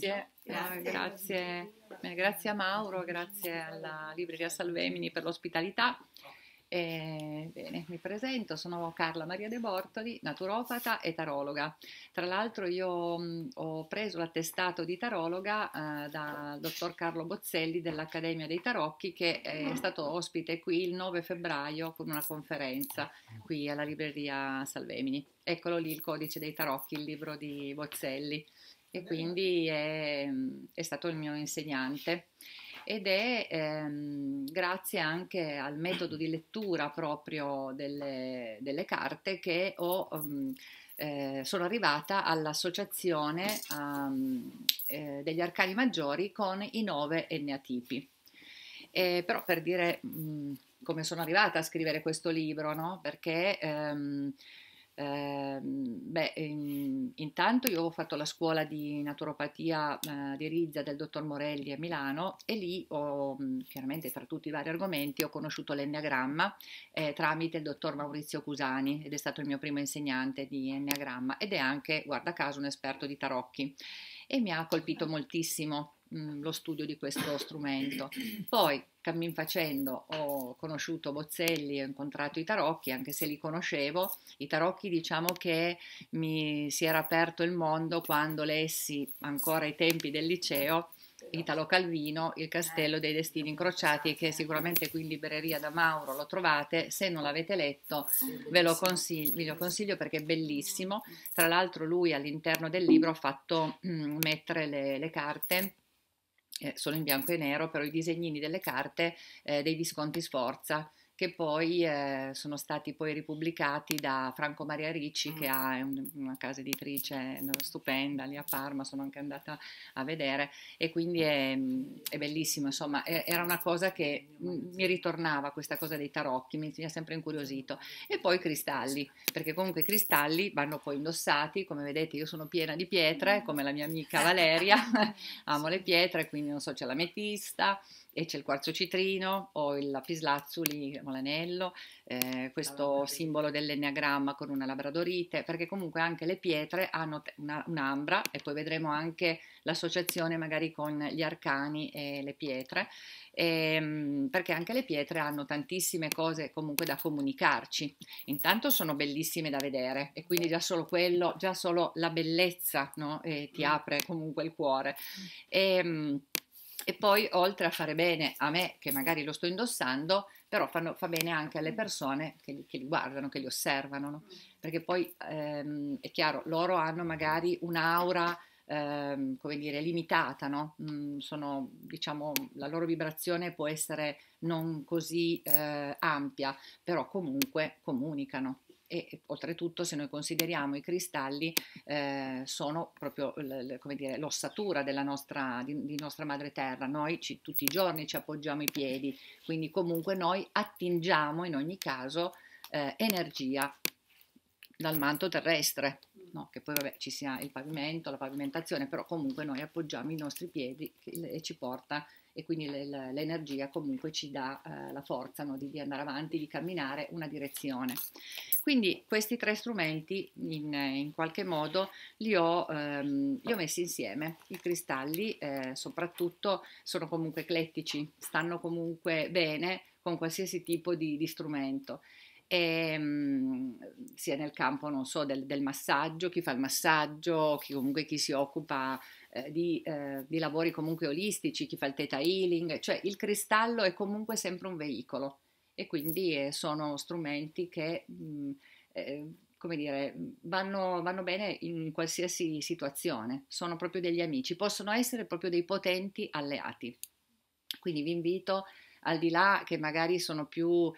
grazie, grazie. Ah, grazie. grazie, a Mauro, grazie alla Libreria Salvemini per l'ospitalità. Eh, bene, mi presento, sono Carla Maria De Bortoli, naturopata e tarologa. Tra l'altro io mh, ho preso l'attestato di tarologa eh, dal dottor Carlo Bozzelli dell'Accademia dei Tarocchi che eh, è stato ospite qui il 9 febbraio con una conferenza qui alla libreria Salvemini. Eccolo lì il codice dei tarocchi, il libro di Bozzelli e quindi è, mm, è stato il mio insegnante ed è ehm, grazie anche al metodo di lettura proprio delle, delle carte che ho, um, eh, sono arrivata all'associazione um, eh, degli arcani maggiori con i nove enneatipi. Eh, però per dire mh, mm, come sono arrivata a scrivere questo libro, no? perché ehm, Ehm, beh, in, intanto io ho fatto la scuola di naturopatia eh, di Rizza del dottor Morelli a Milano e lì ho, mm, chiaramente tra tutti i vari argomenti, ho conosciuto l'enneagramma eh, tramite il dottor Maurizio Cusani ed è stato il mio primo insegnante di enneagramma ed è anche, guarda caso, un esperto di tarocchi e mi ha colpito moltissimo mm, lo studio di questo strumento. Poi cammin facendo ho conosciuto Bozzelli, ho incontrato i tarocchi, anche se li conoscevo, i tarocchi diciamo che mi si era aperto il mondo quando lessi ancora ai tempi del liceo Italo Calvino, Il castello dei destini incrociati, che sicuramente qui in libreria da Mauro lo trovate, se non l'avete letto ve lo, consiglio, ve lo consiglio perché è bellissimo, tra l'altro lui all'interno del libro ha fatto mm, mettere le, le carte eh, solo in bianco e nero, però i disegnini delle carte eh, dei Visconti Sforza che poi eh, sono stati poi ripubblicati da Franco Maria Ricci, mm. che ha un, una casa editrice stupenda lì a Parma, sono anche andata a vedere e quindi è, è bellissimo, insomma, è, era una cosa che mi ritornava questa cosa dei tarocchi, mi, mi ha sempre incuriosito. E poi i cristalli, perché comunque i cristalli vanno poi indossati, come vedete io sono piena di pietre, come la mia amica Valeria, amo le pietre, quindi non so, c'è l'ametista, e c'è il quarzo citrino o il lapislazzuli o l'anello, eh, questo simbolo dell'enneagramma con una labradorite, perché comunque anche le pietre hanno una, un'ambra e poi vedremo anche l'associazione magari con gli arcani e le pietre, e, ehm, perché anche le pietre hanno tantissime cose comunque da comunicarci. Intanto sono bellissime da vedere e quindi già solo quello, già solo la bellezza no? Eh, ti mm. apre comunque il cuore. E, ehm, e poi oltre a fare bene a me che magari lo sto indossando, però fanno, fa bene anche alle mm. persone che li, che li guardano, che li osservano, no? Mm. perché poi ehm, è chiaro, loro hanno magari un'aura ehm, come dire, limitata, no? mm, sono, diciamo, la loro vibrazione può essere non così eh, ampia, però comunque comunicano e oltretutto se noi consideriamo i cristalli eh, sono proprio l'ossatura della nostra, di, di nostra madre terra, noi ci, tutti i giorni ci appoggiamo i piedi, quindi comunque noi attingiamo in ogni caso eh, energia dal manto terrestre, no? che poi vabbè, ci sia il pavimento, la pavimentazione, però comunque noi appoggiamo i nostri piedi e ci porta e quindi l'energia comunque ci dà eh, la forza no, di, di, andare avanti, di camminare una direzione. Quindi questi tre strumenti in, in qualche modo li ho, ehm, li ho, messi insieme. I cristalli eh, soprattutto sono comunque eclettici, stanno comunque bene con qualsiasi tipo di, di strumento. E, ehm, sia nel campo, so, del, del, massaggio, chi fa il massaggio, chi comunque chi si occupa eh, di, eh, di, lavori comunque olistici, chi fa il theta healing, cioè il cristallo è comunque sempre un veicolo e quindi eh, sono strumenti che mh, mm, eh, come dire, vanno, vanno, bene in qualsiasi situazione, sono proprio degli amici, possono essere proprio dei potenti alleati. Quindi vi invito a al di là che magari sono più,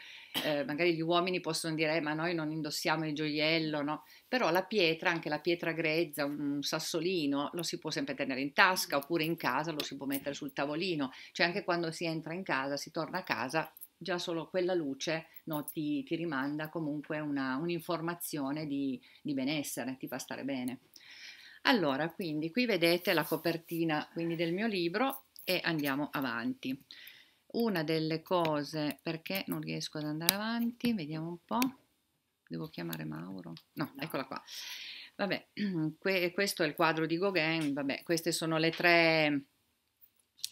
eh, magari gli uomini possono dire eh, ma noi non indossiamo il gioiello, no? però la pietra, anche la pietra grezza, un sassolino, lo si può sempre tenere in tasca oppure in casa lo si può mettere sul tavolino, cioè anche quando si entra in casa, si torna a casa, già solo quella luce no, ti, ti, rimanda comunque una, un'informazione di, di benessere, ti fa stare bene. Allora, quindi qui vedete la copertina quindi, del mio libro e andiamo avanti una delle cose perché non riesco ad andare avanti, vediamo un po'. Devo chiamare Mauro? No, no. eccola qua. Vabbè, que questo è il quadro di Gauguin, vabbè, queste sono le tre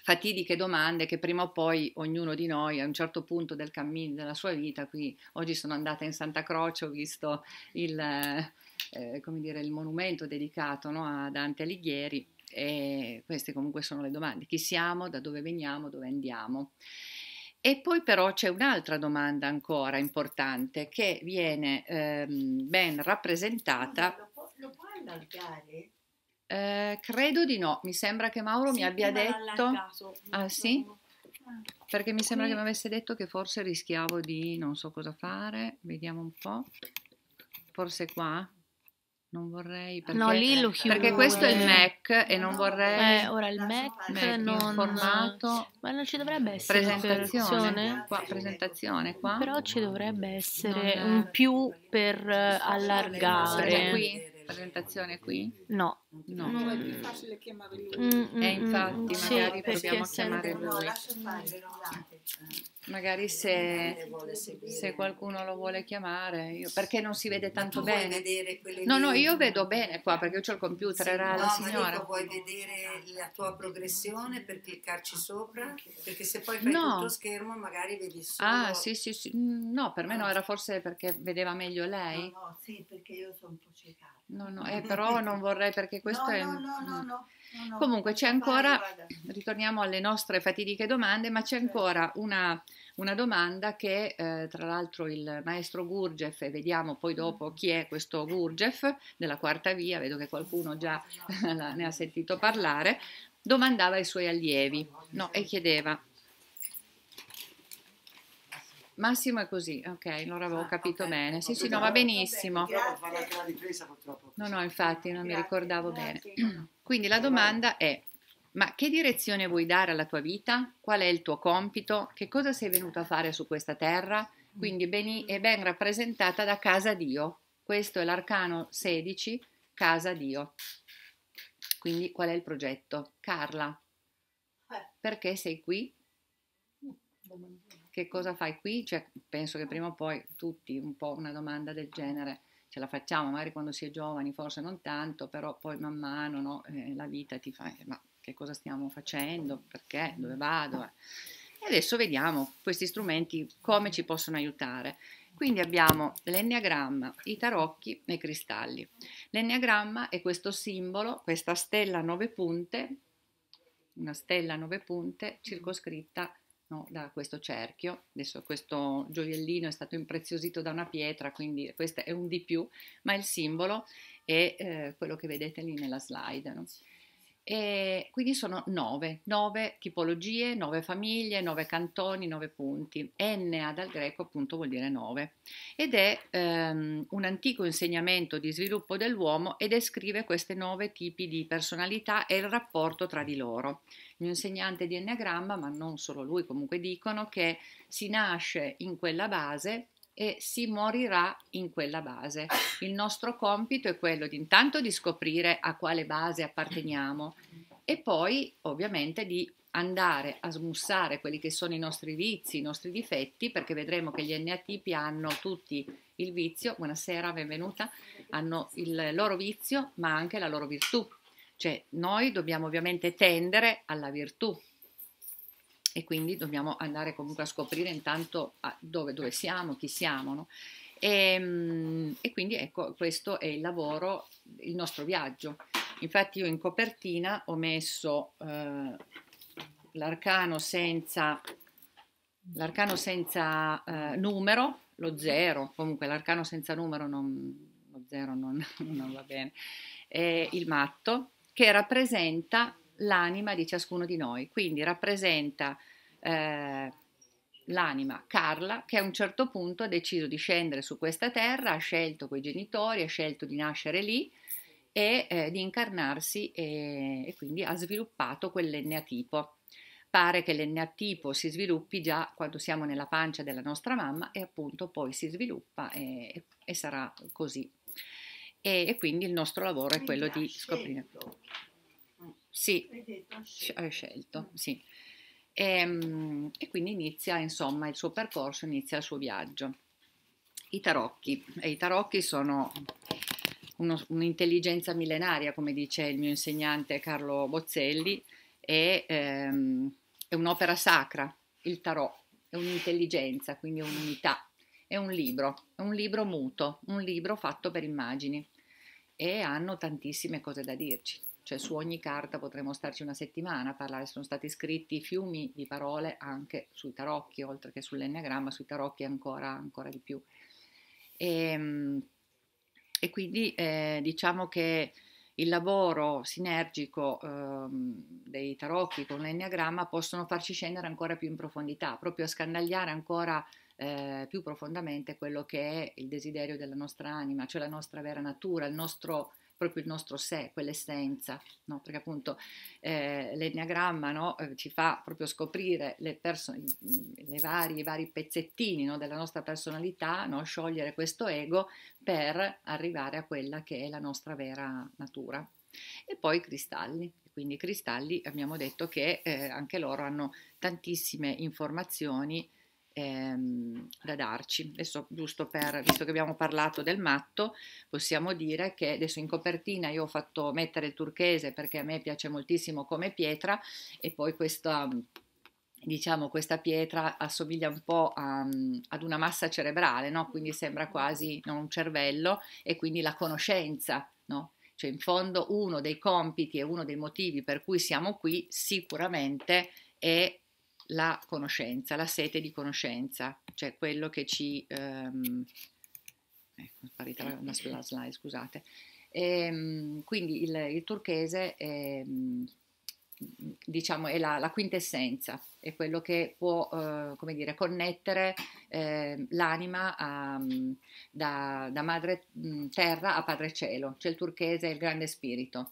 fatidiche domande che prima o poi ognuno di noi a un certo punto del cammino della sua vita, qui oggi sono andata in Santa Croce, ho visto il, eh, dire, il monumento dedicato no, a Dante Alighieri, e queste comunque sono le domande. Chi siamo, da dove veniamo, dove andiamo. E poi però c'è un'altra domanda ancora importante che viene ehm, ben rappresentata. Lo può, lo può allargare? Eh, credo di no, mi sembra che Mauro sì, mi abbia detto... Ah sì? Perché mi sembra sì. che mi avesse detto che forse rischiavo di non so cosa fare, vediamo un po', forse qua, non vorrei perché, no, lì lo chiudo, perché questo è il Mac e non vorrei eh, ora il Mac, Mac non formato ma non ci dovrebbe essere presentazione qua, presentazione qua però ci dovrebbe essere un più per eh, allargare qui presentazione qui? No. No, no è più mm. facile chiamare lui. Mm, e mm, mm, infatti, sì, magari proviamo a chiamare lui. No, lascia fare, Magari se, se, qualcuno lo vuole chiamare, io, perché non si vede tanto bene. no, no, io vedo bene qua perché io ho il computer, sì, era no, la signora. ma Dico, vuoi vedere la tua progressione per cliccarci sopra? Perché se poi fai no. tutto schermo magari vedi solo... Ah, sì, sì, sì. No, per me no, ah. era forse perché vedeva meglio lei. No, no, sì, perché io sono un po' cieca. No, no, eh, però non vorrei perché questo no, è... No, mm. no, no, no, Comunque c'è ancora, Vai, ritorniamo alle nostre fatidiche domande, ma c'è certo. ancora una, una domanda che eh, tra l'altro il maestro Gurgef, e vediamo poi mm. dopo chi è questo Gurgef della quarta via, vedo che qualcuno già ne ha sentito parlare, domandava ai suoi allievi no, e chiedeva Massimo è così, ok, non avevo ah, capito okay. bene. Sì, sì, no, va benissimo. Ripresa, no, no, infatti non Grazie. mi ricordavo Grazie. bene. Quindi la domanda è, ma che direzione vuoi dare alla tua vita? Qual è il tuo compito? Che cosa sei venuto a fare su questa terra? Quindi mm. ben, è ben rappresentata da casa Dio. Questo è l'arcano 16, casa Dio. Quindi qual è il progetto? Carla, eh. perché sei qui? Mm, che cosa fai qui? Cioè, penso che prima o poi tutti un po' una domanda del genere ce la facciamo, magari quando si è giovani forse non tanto, però poi man mano no, eh, la vita ti fa, eh, ma che cosa stiamo facendo, perché, dove vado? Eh. E adesso vediamo questi strumenti come ci possono aiutare. Quindi abbiamo l'enneagramma, i tarocchi e i cristalli. L'enneagramma è questo simbolo, questa stella a nove punte, una stella a nove punte circoscritta no, da questo cerchio. Adesso questo gioiellino è stato impreziosito da una pietra, quindi questo è un di più, ma il simbolo è eh, quello che vedete lì nella slide. No? E quindi sono nove, nove tipologie, nove famiglie, nove cantoni, nove punti. Enea dal greco appunto vuol dire nove ed è ehm, un antico insegnamento di sviluppo dell'uomo e descrive questi nove tipi di personalità e il rapporto tra di loro. Un insegnante di Enneagramma, ma non solo lui, comunque dicono che si nasce in quella base e si morirà in quella base. Il nostro compito è quello di intanto di scoprire a quale base apparteniamo e poi ovviamente di andare a smussare quelli che sono i nostri vizi, i nostri difetti, perché vedremo che gli NATP hanno tutti il vizio, buonasera, benvenuta, hanno il loro vizio ma anche la loro virtù. Cioè noi dobbiamo ovviamente tendere alla virtù, e quindi dobbiamo andare comunque a scoprire intanto dove, dove siamo, chi siamo. No? E, ehm, e, quindi ecco, questo è il lavoro, il nostro viaggio. Infatti io in copertina ho messo eh, l'arcano senza, senza eh, numero, lo zero, comunque l'arcano senza numero non, lo zero non, non va bene, e il matto, che rappresenta l'anima di ciascuno di noi, quindi rappresenta eh, l'anima Carla che a un certo punto ha deciso di scendere su questa terra, ha scelto quei genitori, ha scelto di nascere lì e eh, di incarnarsi e, e, quindi ha sviluppato quell'enneatipo. Pare che l'enneatipo si sviluppi già quando siamo nella pancia della nostra mamma e appunto poi si sviluppa e, e sarà così. E, e, quindi il nostro lavoro è quello di scoprire. Sì, detto, hai scelto, sì. E, ehm, e, quindi inizia, insomma, il suo percorso, inizia il suo viaggio. I tarocchi, e i tarocchi sono un'intelligenza millenaria, come dice il mio insegnante Carlo Bozzelli, è, ehm, è un'opera sacra, il tarocco, è un'intelligenza, quindi è un'unità, è un libro, è un libro muto, un libro fatto per immagini e hanno tantissime cose da dirci cioè su ogni carta potremmo starci una settimana a parlare, sono stati scritti fiumi di parole anche sui tarocchi, oltre che sull'enneagramma, sui tarocchi ancora, ancora di più. E, ehm, e quindi eh, diciamo che il lavoro sinergico eh, dei tarocchi con l'enneagramma possono farci scendere ancora più in profondità, proprio a scandagliare ancora eh, più profondamente quello che è il desiderio della nostra anima, cioè la nostra vera natura, il nostro proprio il nostro sé, quell'essenza, no? perché appunto eh, l'enneagramma no? eh, ci fa proprio scoprire le perso- le vari, i vari pezzettini no? della nostra personalità, sciogliere questo ego per arrivare a quella che è la nostra vera natura. E poi i cristalli, quindi i cristalli abbiamo detto che eh, anche loro hanno tantissime informazioni ehm, da darci. Adesso, giusto per, visto che abbiamo parlato del matto, possiamo dire che adesso in copertina io ho fatto mettere il turchese perché a me piace moltissimo come pietra e poi questa diciamo questa pietra assomiglia un po' a, ad una massa cerebrale, no? quindi sembra quasi non un cervello e quindi la conoscenza, no? cioè in fondo uno dei compiti e uno dei motivi per cui siamo qui sicuramente è la conoscenza, la sete di conoscenza, cioè quello che ci... Ehm, ecco, eh, sparita la slide, scusate. E, ehm, quindi il, il turchese è, mm, diciamo, è la, la, quintessenza, è quello che può eh, come dire, connettere eh, l'anima a, mm, da, da, madre mm, terra a padre cielo, cioè il turchese è il grande spirito.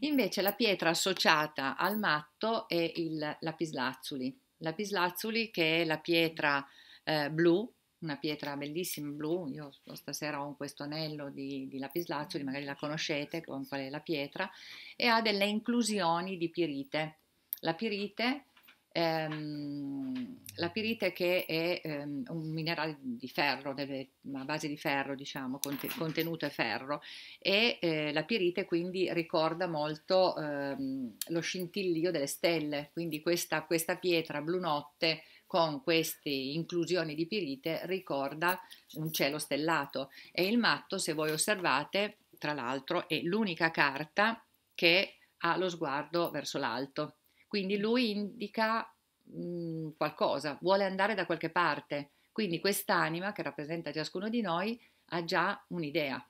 Invece la pietra associata al matto è il lapislazzuli lapislazzuli che è la pietra eh, blu, una pietra bellissima blu, io stasera ho questo anello di, di lapislazzuli, magari la conoscete, con qual è la pietra, e ha delle inclusioni di pirite. La pirite Ehm, la pirite che è ehm, un minerale di ferro, delle, a base di ferro, diciamo, conte, contenuto è ferro, e eh, la pirite quindi ricorda molto ehm, lo scintillio delle stelle, quindi questa, questa pietra blu notte con queste inclusioni di pirite ricorda un cielo stellato e il matto, se voi osservate, tra l'altro è l'unica carta che ha lo sguardo verso l'alto quindi lui indica mh, mm, qualcosa, vuole andare da qualche parte. Quindi quest'anima che rappresenta ciascuno di noi ha già un'idea,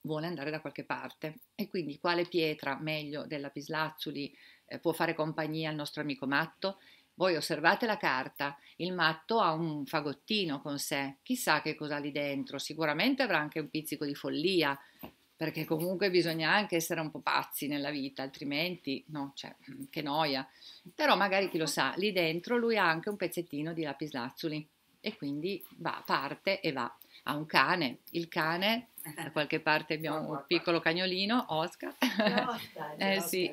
vuole andare da qualche parte. E quindi quale pietra meglio della Pislazzuli eh, può fare compagnia al nostro amico matto? Voi osservate la carta, il matto ha un fagottino con sé, chissà che cosa ha lì dentro, sicuramente avrà anche un pizzico di follia, perché comunque bisogna anche essere un po' pazzi nella vita, altrimenti no, cioè, mm, che noia. Però magari chi lo sa, lì dentro lui ha anche un pezzettino di lapislazzuli e quindi va, parte e va. Ha un cane, il cane, da eh. qualche parte abbiamo un piccolo cagnolino, Oscar. eh, sì.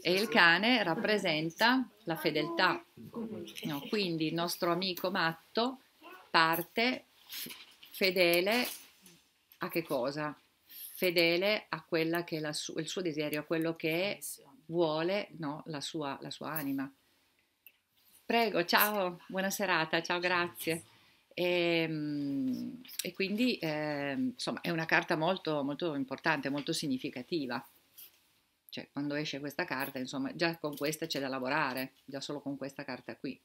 e il cane rappresenta la fedeltà. No, quindi il nostro amico matto parte fedele a che cosa? fedele a quella che è su- il suo desiderio, a quello che vuole no, la, sua, la, sua, anima. Prego, ciao, buona serata, ciao, grazie. E, ehm, e quindi eh, insomma è una carta molto, molto importante, molto significativa. Cioè, quando esce questa carta, insomma, già con questa c'è da lavorare, già solo con questa carta qui.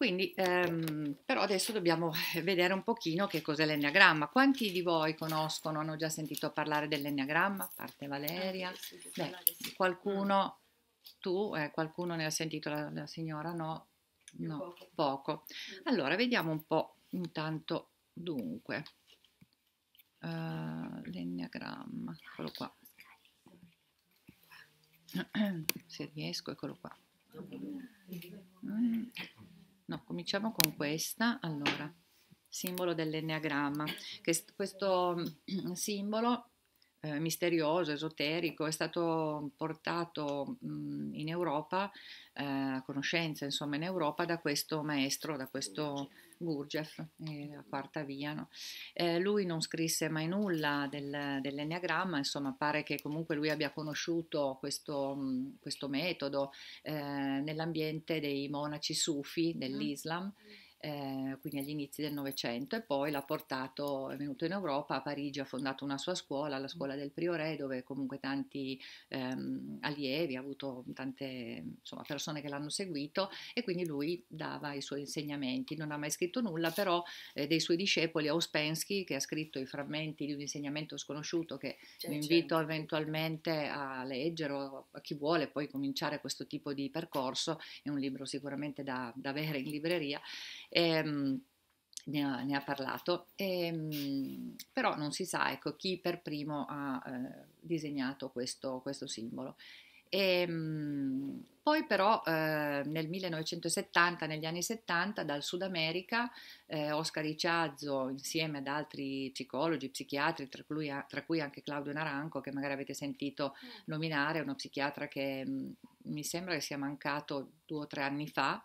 Quindi, ehm, però adesso dobbiamo vedere un pochino che cos'è l'enneagramma. Quanti di voi conoscono, hanno già sentito parlare dell'enneagramma? A parte Valeria. Ah, Beh, qualcuno, mm. tu, eh, qualcuno ne ha sentito la, la signora? No, no poco. poco. Mm. Allora, vediamo un po' intanto, dunque, uh, l'enneagramma, eccolo qua. Se riesco, eccolo qua. Mm. No, cominciamo con questa. Allora, simbolo dell'enneagramma. che Questo mm, simbolo eh, misterioso, esoterico, è stato portato mh, in Europa, eh, a conoscenza insomma in Europa, da questo maestro, da questo Gurdjieff, eh, a quarta via. No? Eh, lui non scrisse mai nulla del, dell'enneagramma, insomma pare che comunque lui abbia conosciuto questo, mh, questo metodo eh, nell'ambiente dei monaci sufi mm. dell'Islam. Mm eh, quindi agli inizi del Novecento, e poi l'ha portato, è venuto in Europa, a Parigi ha fondato una sua scuola, la scuola del Priore, dove comunque tanti ehm, allievi, ha avuto tante insomma, persone che l'hanno seguito e quindi lui dava i suoi insegnamenti, non ha mai scritto nulla, però eh, dei suoi discepoli, Auspensky, che ha scritto i frammenti di un insegnamento sconosciuto che vi cioè, invito eventualmente a leggere o a chi vuole poi cominciare questo tipo di percorso, è un libro sicuramente da, da avere in libreria Ehm, ne ha, ne ha, parlato, e, ehm, però non si sa ecco, chi per primo ha eh, disegnato questo, questo simbolo. E, ehm, poi però eh, nel 1970, negli anni 70, dal Sud America, eh, Oscar Ricciazzo insieme ad altri psicologi, psichiatri, tra cui, tra cui, anche Claudio Naranco, che magari avete sentito mm. nominare, uno psichiatra che mh, mm, mi sembra che sia mancato due o tre anni fa,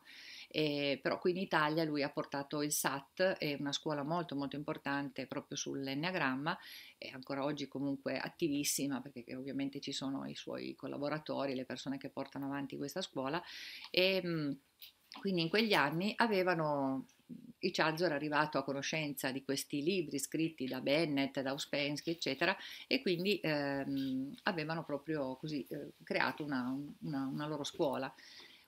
eh, però qui in Italia lui ha portato il SAT, è una scuola molto molto importante proprio sull'enneagramma, è ancora oggi comunque attivissima perché eh, ovviamente ci sono i suoi collaboratori, le persone che portano avanti questa scuola e quindi in quegli anni avevano Icciazzo era arrivato a conoscenza di questi libri scritti da Bennett, da Uspensky, eccetera, e quindi ehm, avevano proprio così eh, creato una, una, una, loro scuola.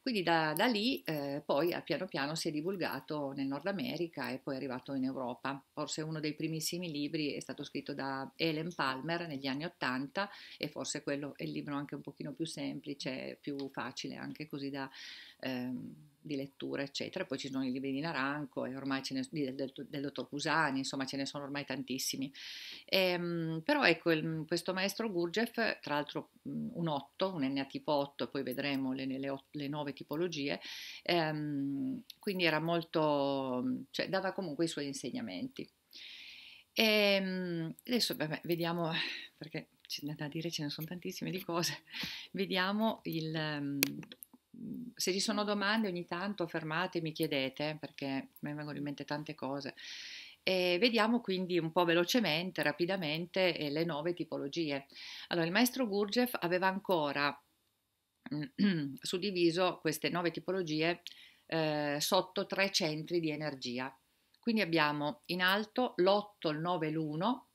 Quindi da, da lì eh, poi eh, piano piano si è divulgato nel Nord America e poi è arrivato in Europa. Forse uno dei primissimi libri è stato scritto da Ellen Palmer negli anni Ottanta e forse quello è il libro anche un pochino più semplice, più facile anche così da... Ehm, di lettura, eccetera. Poi ci sono i libri di Naranco e ormai ce ne, del, del, del dottor Cusani, insomma ce ne sono ormai tantissimi. E, ehm, però ecco, il, questo maestro Gurgev, tra l'altro un 8, un N tipo 8, poi vedremo le, le, le nuove tipologie, ehm, quindi era molto, cioè dava comunque i suoi insegnamenti. E, ehm, adesso vabbè, vediamo, perché C'è da dire ce ne sono tantissime di cose, vediamo il... Ehm, se ci sono domande ogni tanto fermatemi, chiedete, perché mi vengono in mente tante cose. E vediamo quindi un po' velocemente, rapidamente, eh, le nove tipologie. Allora, il maestro Gurdjieff aveva ancora mm, suddiviso queste nove tipologie eh, sotto tre centri di energia. Quindi abbiamo in alto l'8, il 9 e l'1, non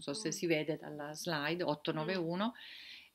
so se mm. si vede dalla slide, 8, 9, 1,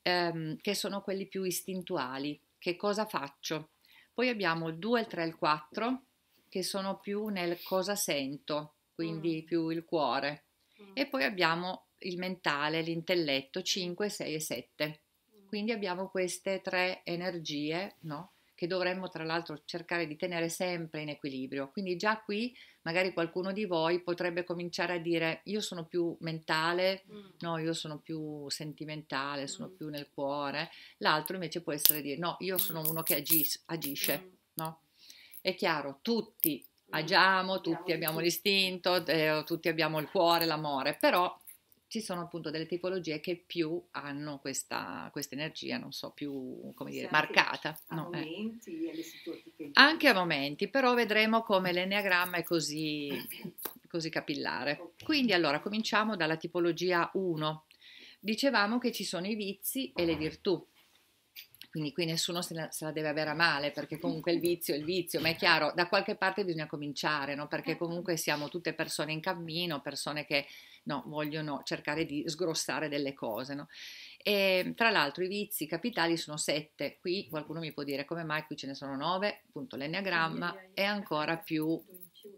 ehm, che sono quelli più istintuali, che cosa faccio. Poi abbiamo il 2, il 3 e il 4 che sono più nel cosa sento, quindi mm. più il cuore. Mm. E poi abbiamo il mentale, l'intelletto 5, 6 e 7. Mm. Quindi abbiamo queste tre energie, no? che dovremmo tra l'altro cercare di tenere sempre in equilibrio. Quindi già qui magari qualcuno di voi potrebbe cominciare a dire io sono più mentale, mm. no, io sono più sentimentale, sono mm. più nel cuore, l'altro invece può essere dire no, io sono mm. uno che agis- agisce, no? È chiaro, tutti agiamo, tutti abbiamo l'istinto, eh, tutti abbiamo il cuore, l'amore, però ci sono appunto delle tipologie che più hanno questa, questa energia, non so, più come dire, marcata. A no, eh. momenti, eh. Anche a momenti, però vedremo come l'enneagramma è così, così capillare. Okay. Quindi allora cominciamo dalla tipologia 1. Dicevamo che ci sono i vizi e le virtù quindi qui nessuno se la, se la, deve avere a male perché comunque il vizio è il vizio, ma è chiaro, da qualche parte bisogna cominciare, no? perché certo. comunque siamo tutte persone in cammino, persone che no, vogliono cercare di sgrossare delle cose. No? E, tra l'altro i vizi capitali sono sette, qui qualcuno mi può dire come mai qui ce ne sono nove, appunto l'enneagramma è ancora più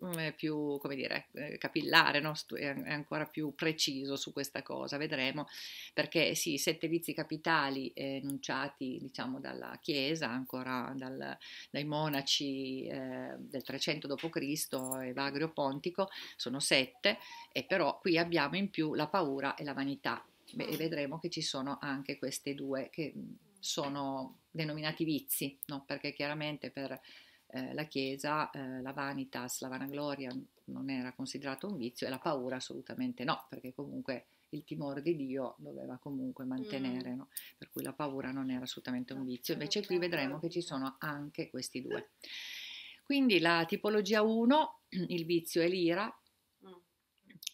Mm, più come dire, eh, capillare, no? è ancora più preciso su questa cosa, vedremo, perché sì, i sette vizi capitali enunciati diciamo, dalla Chiesa, ancora dal, dai monaci eh, del 300 d.C. e Vagrio Pontico, sono sette, e però qui abbiamo in più la paura e la vanità, e vedremo che ci sono anche queste due che sono denominati vizi, no? perché chiaramente per eh, la Chiesa, eh, la vanitas, la vanagloria non era considerato un vizio e la paura assolutamente no, perché comunque il timore di Dio doveva comunque mantenere, mm. no? per cui la paura non era assolutamente un vizio, invece qui vedremo che ci sono anche questi due. Quindi la tipologia 1, il vizio è l'ira, mm.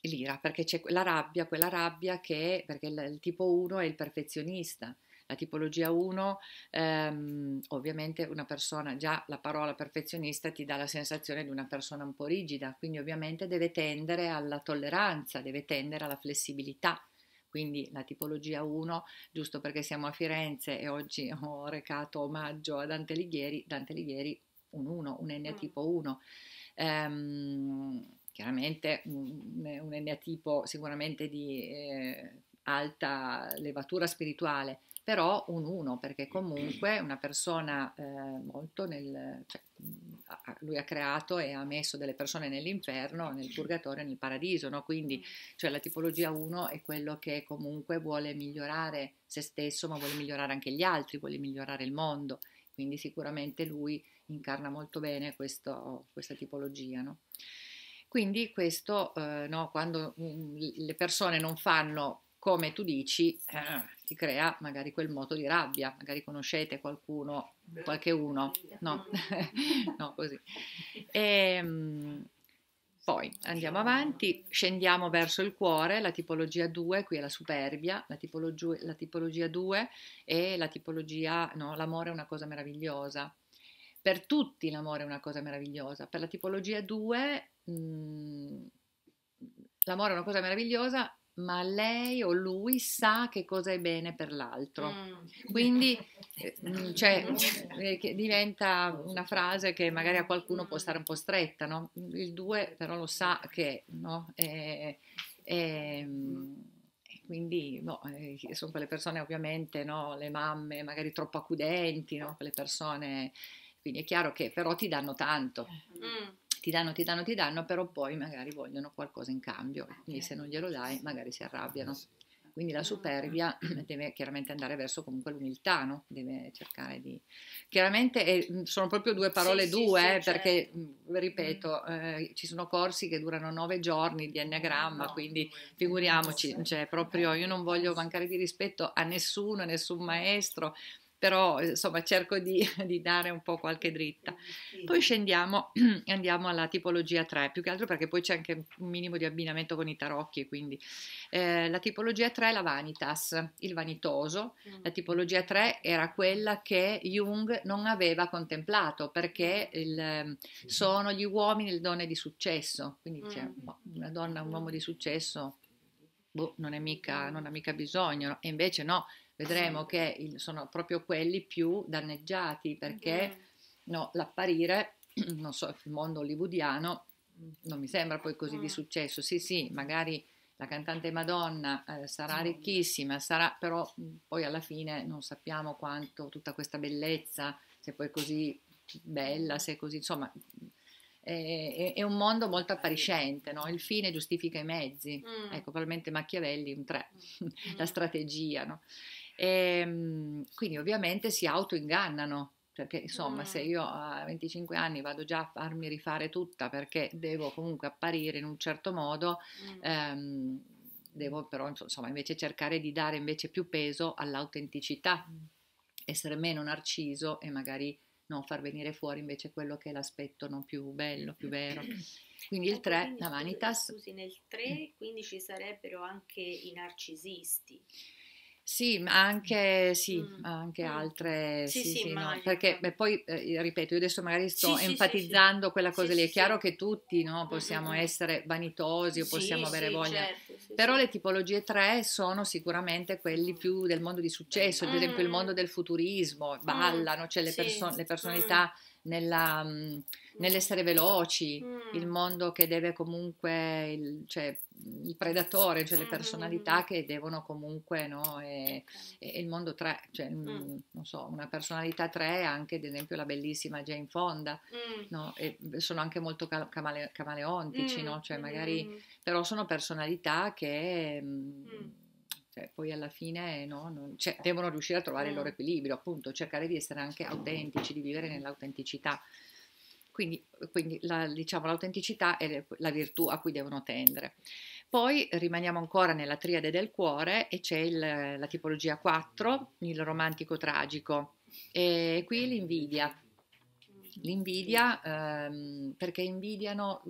l'ira perché c'è la rabbia, quella rabbia che, perché il, il tipo 1 è il perfezionista, la tipologia 1, ehm, ovviamente una persona, già la parola perfezionista ti dà la sensazione di una persona un po' rigida, quindi ovviamente deve tendere alla tolleranza, deve tendere alla flessibilità. Quindi la tipologia 1, giusto perché siamo a Firenze e oggi ho recato omaggio a Dante Alighieri, Dante Alighieri un 1, un N mm. tipo 1. Ehm, chiaramente mm, un, un tipo sicuramente di eh, alta levatura spirituale, però un 1 perché comunque una persona eh, molto nel... Cioè, lui ha creato e ha messo delle persone nell'inferno, nel purgatorio, nel paradiso, no? quindi cioè, la tipologia 1 è quello che comunque vuole migliorare se stesso, ma vuole migliorare anche gli altri, vuole migliorare il mondo, quindi sicuramente lui incarna molto bene questo, questa tipologia. No? Quindi questo, eh, no, quando um, le persone non fanno come tu dici, eh, ti crea magari quel moto di rabbia, magari conoscete qualcuno, qualche uno, no, no così. E, ehm, poi andiamo avanti, scendiamo verso il cuore, la tipologia 2, qui è la superbia, la, tipologia, la tipologia 2 è la tipologia, no, l'amore è una cosa meravigliosa. Per tutti l'amore è una cosa meravigliosa, per la tipologia 2 mh, mm, l'amore è una cosa meravigliosa ma lei o lui sa che cosa è bene per l'altro. Mm. Quindi eh, mm, cioè, eh, diventa una frase che magari a qualcuno può stare un po' stretta, no? il due però lo sa che no? E, eh, mm, e, quindi no, sono quelle persone ovviamente, no? le mamme magari troppo accudenti, no? quelle persone, quindi è chiaro che però ti danno tanto. Mm ti danno, ti danno, ti danno, però poi magari vogliono qualcosa in cambio, quindi eh. se non glielo dai magari si arrabbiano. Eh quindi la ah. superbia deve chiaramente andare verso comunque l'umiltà, no? deve cercare di... Chiaramente eh, sono proprio due parole sì, due, sì, sì, eh, certo. perché, mm. ripeto, eh, ci sono corsi che durano nove giorni di eh, enneagramma, no, quindi figuriamoci, cioè, proprio io non voglio mancare di rispetto a nessuno, a nessun maestro, però insomma cerco di, di, dare un po' qualche dritta. Poi scendiamo e andiamo alla tipologia 3, più che altro perché poi c'è anche un minimo di abbinamento con i tarocchi, quindi eh, la tipologia 3 è la vanitas, il vanitoso, la mm. tipologia 3 era quella che Jung non aveva contemplato perché mm. il, ehm, sono gli uomini e le donne di successo, quindi cioè, una donna, un uomo di successo. Boh, non, mica, non ha mica bisogno, e invece no, vedremo che il, sono proprio quelli più danneggiati perché mm-hmm. no, l'apparire, non so, il mondo hollywoodiano mm-hmm. non mi sembra poi così di mm. successo. Sì, sì, magari la cantante Madonna eh, sarà ricchissima, sarà, però mm, poi alla fine non sappiamo quanto tutta questa bellezza, se poi così bella, mm-hmm. se così, insomma, è, è un mondo molto appariscente, no? il fine giustifica i mezzi, mm. ecco, probabilmente Machiavelli un tre, mm. la strategia, no? E, ehm, quindi ovviamente si autoingannano perché insomma mm. se io a 25 anni vado già a farmi rifare tutta perché devo comunque apparire in un certo modo, mm. ehm, devo però insomma invece cercare di dare invece più peso all'autenticità, mm. essere meno narciso e magari non far venire fuori invece quello che è l'aspetto non più bello, più vero. Quindi il 3, ecco, quindi, la vanitas. Scusi, nel 3 mm. quindi ci sarebbero anche i narcisisti. Sì, ma anche, sì, mm. anche mm. altre. Sì, sì, sì, sì no, perché beh, poi, eh, ripeto, io adesso magari sto enfatizzando quella cosa lì. È chiaro che tutti no, possiamo mm-hmm. essere vanitosi o possiamo avere voglia, certo, però le tipologie tre sono sicuramente quelli più del mondo di successo, ad esempio il mondo del futurismo, ballano, c'è cioè le, perso- le personalità. Mm nella, mhmm, nell'essere veloci, mm. il mondo che deve comunque, il, cioè, il predatore, cioè le personalità mm. che devono comunque, no, e, e il mondo 3, cioè, mm. non so, una personalità 3 anche, ad esempio, la bellissima Jane Fonda, no, sono anche molto camale, camaleontici, no, cioè magari, però sono personalità che... Mh, mhmm, cioè, poi alla fine no, non, cioè, devono riuscire a trovare il loro mm. equilibrio, appunto, cercare di essere anche autentici, di vivere nell'autenticità. Quindi, quindi la, diciamo, l'autenticità è la virtù a cui devono tendere. Poi rimaniamo ancora nella triade del cuore e c'è il, la tipologia 4, il romantico tragico. E qui l'invidia, l'invidia ehm, perché invidiano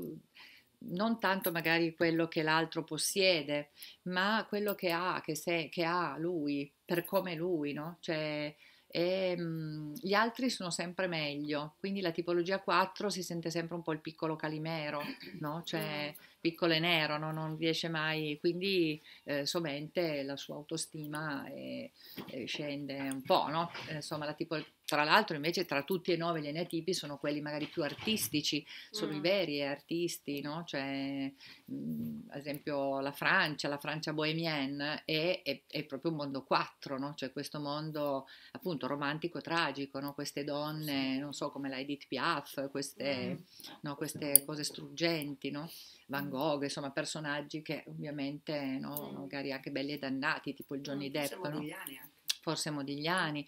non tanto magari quello che l'altro possiede, ma quello che ha, che, se, che ha lui, per come lui, no? Cioè, e, um, gli altri sono sempre meglio, quindi la tipologia 4 si sente sempre un po' il piccolo calimero, no? Cioè, piccolo e nero, no? non riesce mai, quindi eh, somente la sua autostima eh, eh, scende un po', no? Insomma, la tipologia... Tra l'altro invece tra tutti e nove gli eneatipi sono quelli magari più artistici, sono mm. i veri artisti, no? cioè, mm, ad esempio la Francia, la Francia bohemienne è, è, è proprio un mondo 4, no? cioè questo mondo appunto romantico, tragico, no? queste donne, non so come la Edith Piaf, queste, mm. queste cose struggenti, no? Van mm. Gogh, insomma personaggi che ovviamente mm. magari anche belli e dannati, tipo il Johnny Depp. Forse Modigliani anche. Forse Modigliani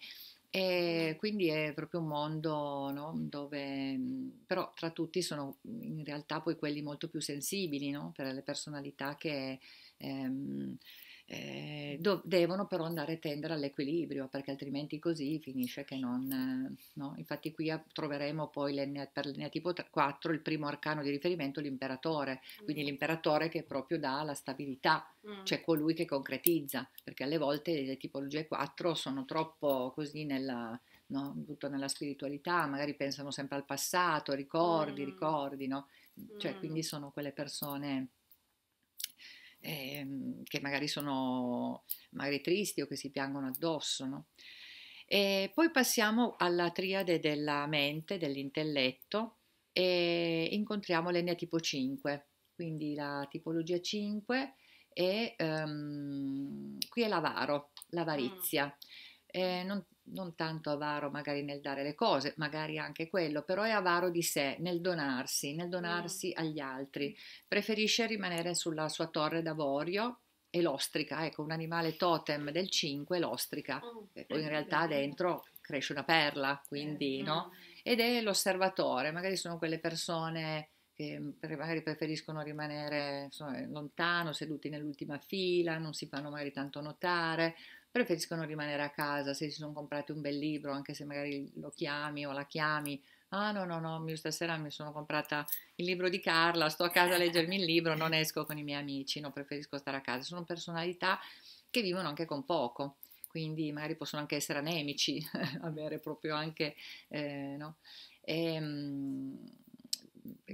e quindi è proprio un mondo no? dove, mhmm, però tra tutti sono in realtà poi quelli molto più sensibili no? per le personalità che ehm, eh, do, devono però andare a tendere all'equilibrio perché altrimenti così finisce che non... No? Infatti qui troveremo poi per l'Enea tipo 4 il primo arcano di riferimento, l'imperatore, quindi mm. l'imperatore che proprio dà la stabilità, mm. cioè colui che concretizza, perché alle volte le tipologie 4 sono troppo così nella, no? tutto nella spiritualità, magari pensano sempre al passato, ricordi, mm. ricordi, no? cioè mm. quindi sono quelle persone ehm, che magari sono magari tristi o che si piangono addosso. No? E poi passiamo alla triade della mente, dell'intelletto e incontriamo l'ennea tipo 5, quindi la tipologia 5 e um, qui è l'avaro, mm. l'avarizia. Mm. Eh, non, non tanto avaro magari nel dare le cose, magari anche quello, però è avaro di sé nel donarsi, nel donarsi mm. agli altri. Preferisce rimanere sulla sua torre d'avorio e l'ostrica, ecco, un animale totem del 5 l'ostrica, oh, poi in realtà dentro cresce una perla, quindi, eh, no? Mm. Ed è l'osservatore, magari sono quelle persone che magari preferiscono rimanere insomma, lontano, seduti nell'ultima fila, non si fanno magari tanto notare, preferiscono rimanere a casa se si sono comprati un bel libro, anche se magari lo chiami o la chiami. Ah no, no, no, io stasera mi sono comprata il libro di Carla, sto a casa a leggermi il libro, non esco con i miei amici, no, preferisco stare a casa. Sono personalità che vivono anche con poco, quindi magari possono anche essere anemici, avere proprio anche... Eh, no? e, ehm,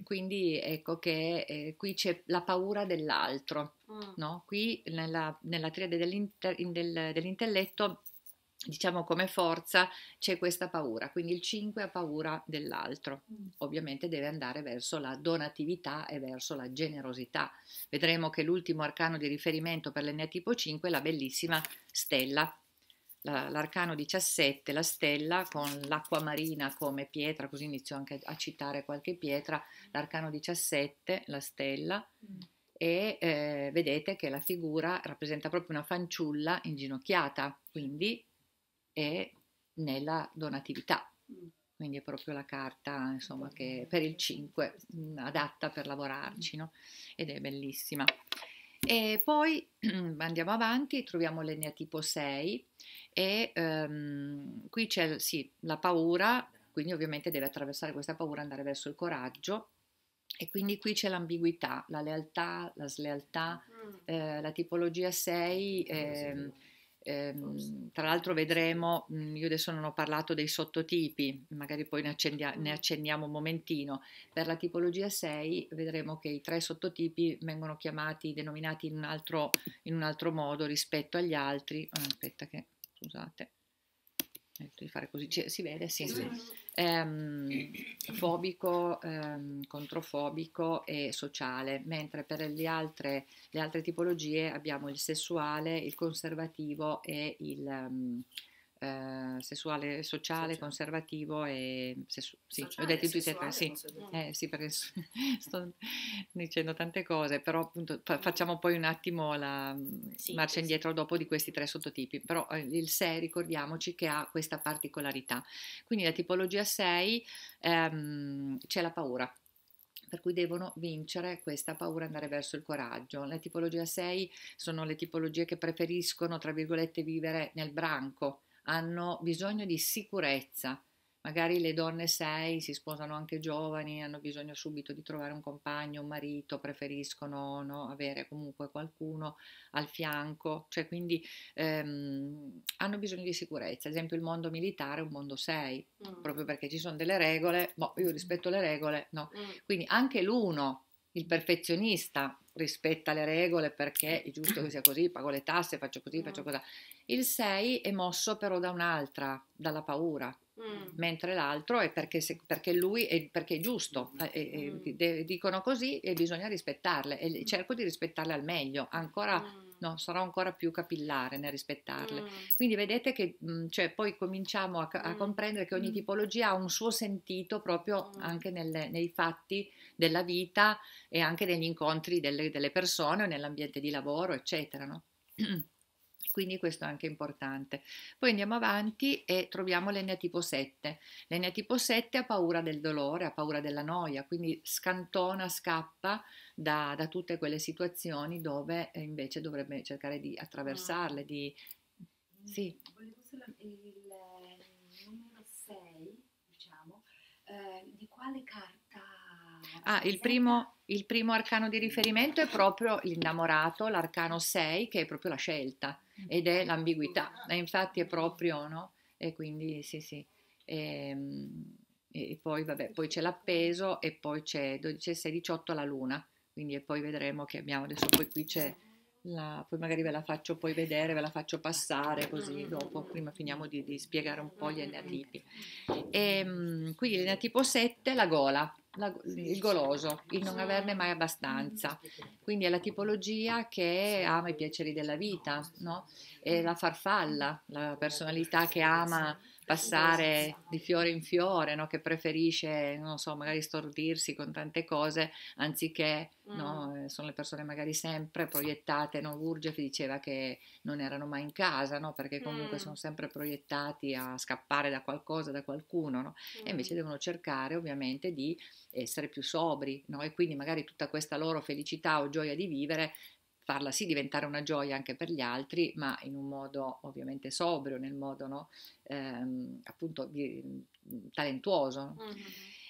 quindi ecco che eh, qui c'è la paura dell'altro, mm. no? qui nella, nella triade del, dell'intelletto diciamo come forza c'è questa paura, quindi il 5 ha paura dell'altro, mm. ovviamente deve andare verso la donatività e verso la generosità. Vedremo che l'ultimo arcano di riferimento per l'eneatipo 5 è la bellissima stella l'arcano 17, la stella con l'acqua marina come pietra, così inizio anche a citare qualche pietra, l'arcano 17, la stella, mm. e eh, vedete che la figura rappresenta proprio una fanciulla inginocchiata, quindi è nella donatività, mm. quindi è proprio la carta insomma, che per il 5 mm, adatta per lavorarci no? ed è bellissima. E poi andiamo avanti, troviamo l'eneatipo 6 e ehm, qui c'è sì, la paura, quindi ovviamente deve attraversare questa paura andare verso il coraggio e quindi qui c'è l'ambiguità, la lealtà, la slealtà, mm. eh, la tipologia 6 eh, Ehm, tra l'altro vedremo, mm, io adesso non ho parlato dei sottotipi, magari poi ne, accendia, ne, mm. accendiamo un momentino. Per la tipologia 6 vedremo che i tre sottotipi vengono chiamati, denominati in un altro, in un altro modo rispetto agli altri. Ah, aspetta che, scusate, eh, devi fare così, Ci, cioè, si vede, sì. sì. Ehm, fobico, ehm, controfobico e sociale, mentre per le altre, le altre, tipologie abbiamo il sessuale, il conservativo e il... Um, eh, sessuale, sociale, sociale, conservativo e... Sessu- sì, sociale, ho detto tutti e tre, sì. Eh, sì, perché sto dicendo tante cose, però appunto facciamo poi un attimo la mm, sì, marcia sì. indietro dopo di questi tre sottotipi, però eh, il 6 ricordiamoci che ha questa particolarità. Quindi la tipologia 6 ehm, c'è la paura per cui devono vincere questa paura, andare verso il coraggio. La tipologia 6 sono le tipologie che preferiscono, tra virgolette, vivere nel branco, hanno bisogno di sicurezza. Magari le donne sei si sposano anche giovani, hanno bisogno subito di trovare un compagno, un marito, preferiscono no, avere comunque qualcuno al fianco, cioè quindi ehm, hanno bisogno di sicurezza. Ad esempio il mondo militare è un mondo sei, mm. proprio perché ci sono delle regole, boh, io rispetto le regole, no. Mm. Quindi anche l'uno, il perfezionista, rispetta le regole perché è giusto che sia così, pago le tasse, faccio così, faccio così. Il 6 è mosso però da un'altra, dalla paura, mm. mentre l'altro è perché, se, perché, lui è, perché è giusto, e, mm. Eh, eh, eh, mm. e, dicono così e bisogna rispettarle e mm. cerco di rispettarle al meglio, ancora mm no, sarò ancora più capillare nel rispettarle. Mm. Quindi vedete che mh, mm, cioè, poi cominciamo a, a mm. comprendere che ogni mm. tipologia ha un suo sentito proprio mm. anche nelle, nei fatti della vita e anche negli incontri delle, delle persone o nell'ambiente di lavoro, eccetera. No? quindi questo è anche importante. Poi andiamo avanti e troviamo l'Enea tipo 7. L'Enea tipo 7 ha paura del dolore, ha paura della noia, quindi scantona, scappa da, da tutte quelle situazioni dove eh, invece dovrebbe cercare di attraversarle. Di... Mm. Sì. Volevo solo il numero 6, diciamo, eh, di quale carta? Ah, il primo, il primo arcano di riferimento è proprio l'innamorato, l'arcano 6, che è proprio la scelta ed è l'ambiguità, e eh, infatti è proprio, no? E quindi sì, sì. Ehm, e, e poi, vabbè, poi c'è l'appeso e poi c'è 12, 6, 18 la luna, quindi e poi vedremo che abbiamo adesso poi qui c'è la, poi magari ve la faccio poi vedere, ve la faccio passare così ah. dopo, prima finiamo di, di spiegare un po' gli eneatipi. E, ehm, quindi l'eneatipo 7 è la gola, la, il goloso, il non averne mai abbastanza, quindi è la tipologia che ama i piaceri della vita, no? è la farfalla, la personalità che ama passare esatto. di fiore in fiore, no? che preferisce, non so, magari stordirsi con tante cose, anziché, mm. no? Eh, sono le persone magari sempre proiettate, no? Gurgev diceva che non erano mai in casa, no? perché comunque mm. sono sempre proiettati a scappare da qualcosa, da qualcuno, no? mm. e invece devono cercare ovviamente di essere più sobri, no? e quindi magari tutta questa loro felicità o gioia di vivere farla sì diventare una gioia anche per gli altri, ma in un modo ovviamente sobrio, nel modo no? ehm, appunto di, talentuoso. Mm-hmm.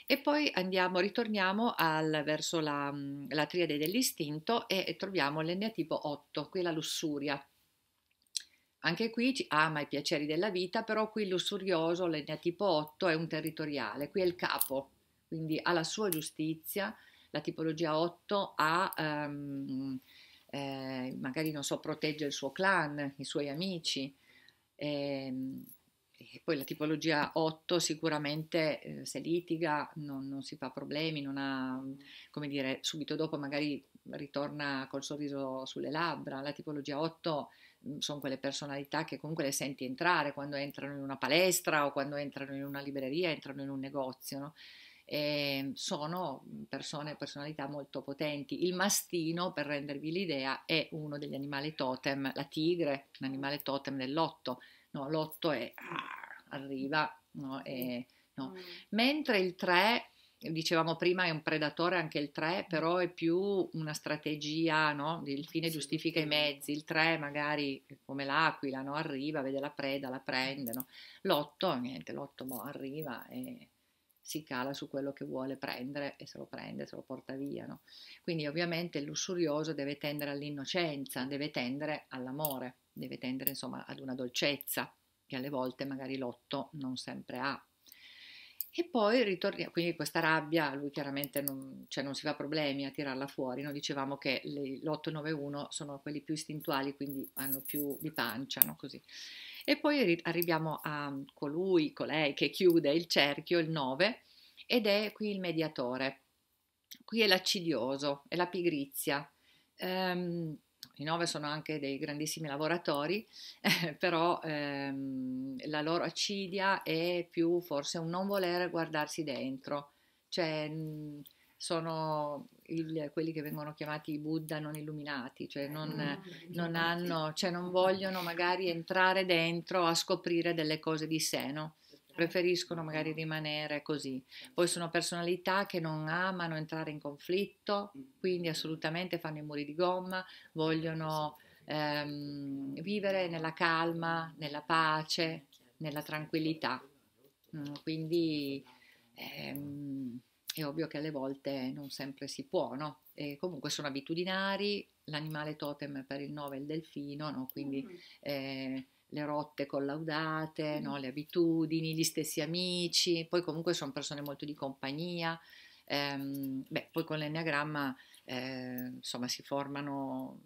E poi andiamo, ritorniamo al, verso la, la, triade dell'istinto e, e troviamo l'eneatipo 8, qui la lussuria. Anche qui ama i piaceri della vita, però qui il lussurioso, l'eneatipo 8, è un territoriale, qui è il capo, quindi ha la sua giustizia, la tipologia 8 ha... Um, eh, magari non so, protegge il suo clan, i suoi amici. Ehm, e poi la tipologia 8 sicuramente eh, se litiga non, non, si fa problemi, non ha, come dire, subito dopo magari ritorna col sorriso sulle labbra. La tipologia 8 mm, sono quelle personalità che comunque le senti entrare quando entrano in una palestra o quando entrano in una libreria, entrano in un negozio. No? eh, sono mhmm, persone, e personalità molto potenti. Il mastino, per rendervi l'idea, è uno degli animali totem, la tigre, un animale totem dell'otto, no, l'otto è ah, arriva, no, è, no. Mm. mentre il 3 dicevamo prima è un predatore anche il 3, mm. però è più una strategia, no? il fine giustifica i mezzi, il 3 magari come l'aquila no? arriva, vede la preda, la prende, no? l'8 niente, l'8 boh, arriva e si cala su quello che vuole prendere e se lo prende, se lo porta via. No? Quindi ovviamente il lussurioso deve tendere all'innocenza, deve tendere all'amore, deve tendere insomma ad una dolcezza che alle volte magari l'otto non sempre ha. E poi ritorniamo, quindi questa rabbia, lui chiaramente non, cioè non si fa problemi a tirarla fuori, noi dicevamo che l'891 sono quelli più istintuali, quindi hanno più di pancia, no? così. E poi arriviamo a mm, colui, colei che chiude il cerchio, il 9, ed è qui il mediatore. Qui è l'accidioso, è la pigrizia. Um, i nove sono anche dei grandissimi lavoratori, eh, però ehm, la loro accidia è più forse un non volere guardarsi dentro, cioè mh, mm, sono il, quelli che vengono chiamati i Buddha non illuminati, cioè non, ah, eh, non, hanno, cioè non vogliono magari entrare dentro a scoprire delle cose di sé, no? Certo. preferiscono magari rimanere così. Poi sono personalità che non amano entrare in conflitto, quindi assolutamente fanno i muri di gomma, vogliono ehm, vivere nella calma, nella pace, nella tranquillità. Mm, quindi ehm, è ovvio che alle volte non sempre si può, no? E comunque sono abitudinari, l'animale totem per il 9 è il delfino, no? Quindi mm -hmm. eh, le rotte collaudate, mm -hmm. no? le abitudini, gli stessi amici, poi comunque sono persone molto di compagnia. Ehm, beh, poi con l'enneagramma eh, insomma si formano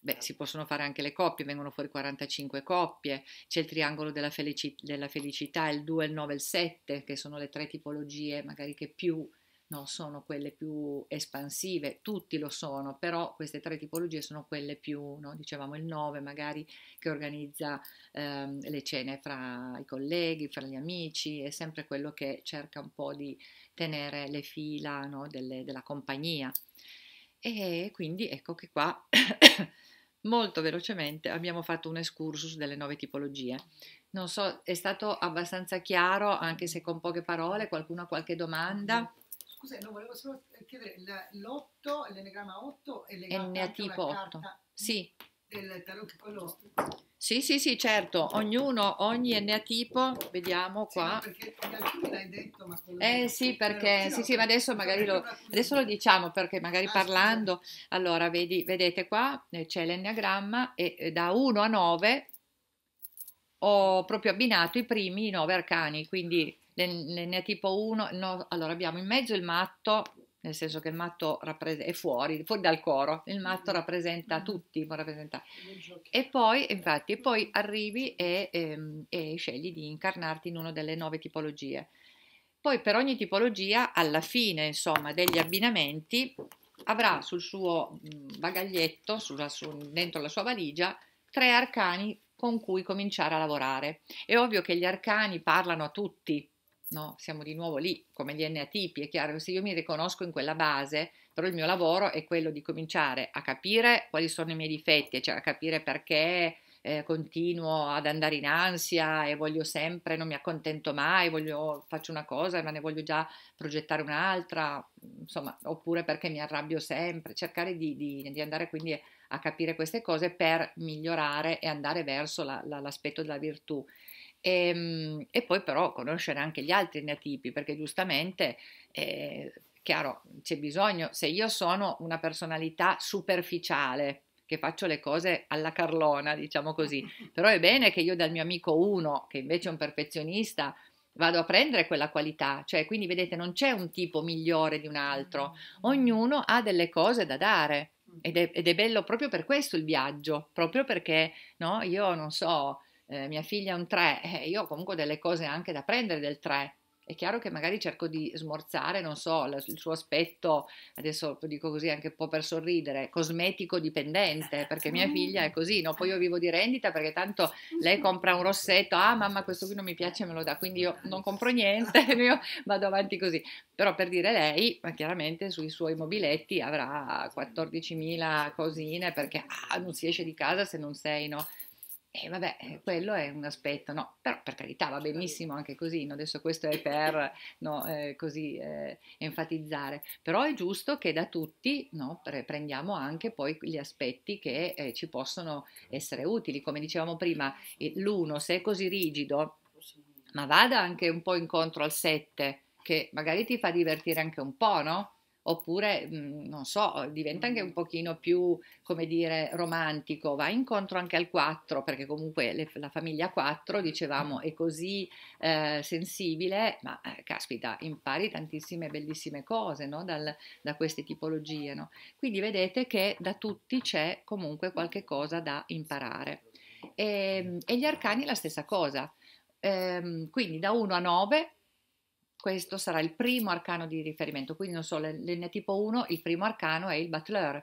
Beh, si possono fare anche le coppie, vengono fuori 45 coppie, c'è il triangolo della, felici della felicità, il 2, il 9 il 7, che sono le tre tipologie magari che più non sono quelle più espansive, tutti lo sono, però queste tre tipologie sono quelle più, no? dicevamo il 9 magari che organizza ehm, le cene fra i colleghi, fra gli amici, è sempre quello che cerca un po' di tenere le fila no? Delle, della compagnia. E quindi ecco che qua molto velocemente abbiamo fatto un excursus delle nove tipologie. Non so, è stato abbastanza chiaro, anche se con poche parole, qualcuno ha qualche domanda? Mm. Scusa, non volevo solo chiedere, l'otto, l'enegramma 8 è legato a tipo 8. Sì. del tarocco quello... Sì, sì, sì, certo, ognuno, ogni eneatipo, vediamo qua. Sì, perché alcuni l'hai detto, ma Eh sì, perché, però, sì, sì, ma adesso magari lo, adesso lo diciamo, perché magari ah, parlando, sì. allora, vedi, vedete qua, eh, c'è l'enneagramma e eh, da 1 a 9 ho proprio abbinato i primi 9 arcani, quindi ne, ne tipo uno, no, allora abbiamo in mezzo il matto, nel senso che il matto è fuori, fuori dal coro, il matto mm-hmm. rappresenta mm-hmm. tutti, può rappresentare. E poi, infatti, poi arrivi e, e, ehm, e scegli di incarnarti in una delle nove tipologie. Poi per ogni tipologia, alla fine, insomma, degli abbinamenti, avrà sul suo bagaglietto, sulla, su, dentro la sua valigia, tre arcani con cui cominciare a lavorare. È ovvio che gli arcani parlano a tutti, No, siamo di nuovo lì, come gli DNA tipi, è chiaro che se io mi riconosco in quella base, però il mio lavoro è quello di cominciare a capire quali sono i miei difetti, cioè a capire perché eh, continuo ad andare in ansia e voglio sempre, non mi accontento mai, voglio, faccio una cosa ma ne voglio già progettare un'altra, insomma, oppure perché mi arrabbio sempre, cercare di, di, di andare quindi a capire queste cose per migliorare e andare verso la, la, l'aspetto della virtù. E, ehm, e poi però conoscere anche gli altri neatipi, perché giustamente è eh, chiaro, c'è bisogno, se io sono una personalità superficiale, che faccio le cose alla carlona, diciamo così, però è bene che io dal mio amico uno, che invece è un perfezionista, vado a prendere quella qualità, cioè quindi vedete non c'è un tipo migliore di un altro, ognuno ha delle cose da dare mm. ed è, ed è bello proprio per questo il viaggio, proprio perché no, io non so, eh, mia figlia è un 3, eh, io ho comunque delle cose anche da prendere del 3. È chiaro che magari cerco di smorzare, non so, il suo aspetto, adesso dico così anche un po' per sorridere, cosmetico dipendente, eh, perché mia figlia è così, no? Poi io vivo di rendita perché tanto lei compra un rossetto, ah mamma questo qui non mi piace, me lo dà, quindi io non compro niente, io vado avanti così. Però per dire lei, ma chiaramente sui suoi mobiletti avrà 14.000 cosine perché ah, non si esce di casa se non sei, no? E eh, vabbè, eh, quello è un aspetto, no, però per carità va benissimo anche così, no? adesso questo è per no, eh, così eh, enfatizzare, però è giusto che da tutti no, prendiamo anche poi gli aspetti che eh, ci possono essere utili, come dicevamo prima, eh, l'uno se è così rigido, ma vada anche un po' incontro al sette, che magari ti fa divertire anche un po', no? oppure mhmm, non so, diventa anche un pochino più, come dire, romantico, va incontro anche al 4, perché comunque le, la famiglia 4, dicevamo, è così eh, sensibile, ma eh, caspita, impari tantissime bellissime cose no? Dal, da queste tipologie. No? Quindi vedete che da tutti c'è comunque qualche cosa da imparare. E, ehm, e gli arcani la stessa cosa. Ehm, quindi da 1 a 9 questo sarà il primo arcano di riferimento, quindi non so, l'N tipo 1, il primo arcano è il Butler,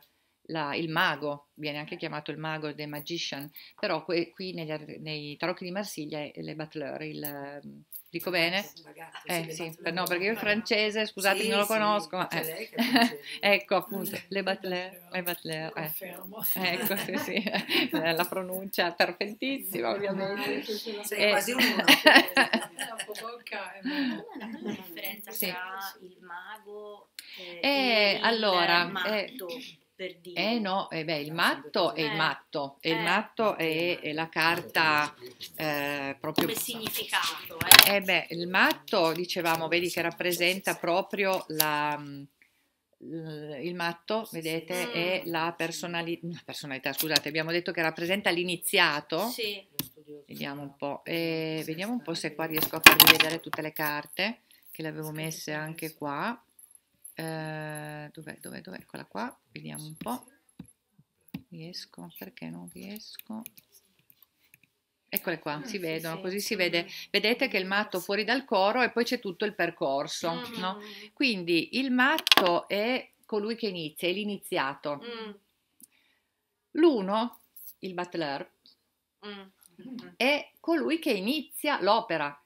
la, il mago, viene anche chiamato il mago, The Magician, però que, qui negli, nei tarocchi di Marsiglia è Le Battleur, il, dico bene? Eh, sì, no, perché io il francese, scusate, sì, non lo conosco, ma, eh. ecco appunto, Le Battleur, Le Battleur, eh. ecco sì, sì, la pronuncia perfettissima ovviamente. Sei quasi uno. è la differenza tra il mago e allora, il matto? per dire. Eh no, eh beh, il matto è il matto, eh, il matto è, eh, è la carta eh, proprio... Come significato, eh? Eh beh, il matto, dicevamo, vedi che rappresenta proprio la mm, il matto, vedete, mm. è la personali personalità, scusate, abbiamo detto che rappresenta l'iniziato. Sì. Vediamo un po', eh, vediamo un po' se qua riesco a farvi vedere tutte le carte che le avevo messe anche qua. Eh, dov'è, dov'è, dov'è? Eccola qua, vediamo un po'. Riesco, perché non riesco? Eccole qua, ah, si vedono, così si vede. Vedete che il matto fuori dal coro e poi c'è tutto il percorso, mm. no? Quindi il matto è colui che inizia, è l'iniziato. Mm. L'uno, il butler, mm. è colui che inizia l'opera.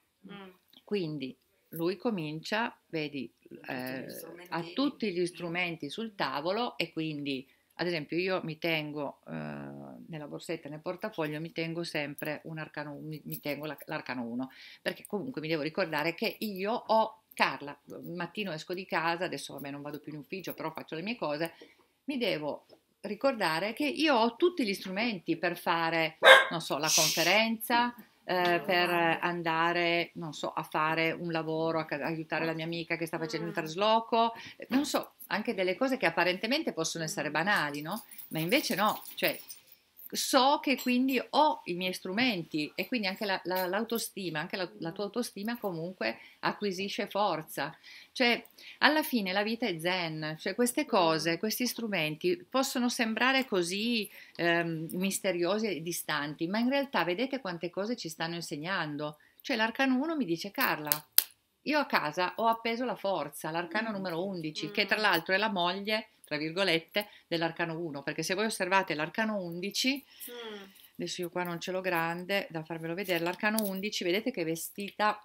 Quindi lui comincia, vedi, eh, a tutti gli strumenti sul tavolo e quindi ad esempio io mi tengo eh, nella borsetta, nel portafoglio, mi tengo sempre un arcano, mi, mi tengo l'arcano 1, perché comunque mi devo ricordare che io ho Carla, mattino esco di casa, adesso vabbè non vado più in ufficio, però faccio le mie cose, mi devo ricordare che io ho tutti gli strumenti per fare, non so, la conferenza, eh, per andare, non so, a fare un lavoro, a aiutare la mia amica che sta facendo un ah. trasloco, non so, anche delle cose che apparentemente possono essere banali, no? Ma invece no, cioè so che quindi ho i miei strumenti e quindi anche la, la, l'autostima, anche la, la, tua autostima comunque acquisisce forza. Cioè, alla fine la vita è zen, cioè queste cose, questi strumenti possono sembrare così ehm, misteriosi e distanti, ma in realtà vedete quante cose ci stanno insegnando. Cioè l'arcano 1 mi dice Carla, io a casa ho appeso la forza, l'arcano mm. numero 11, che mm. tra l'altro è la moglie tra virgolette, dell'arcano 1, perché se voi osservate l'arcano 11, mm. adesso io qua non ce l'ho grande da farvelo vedere, l'arcano 11 vedete che è vestita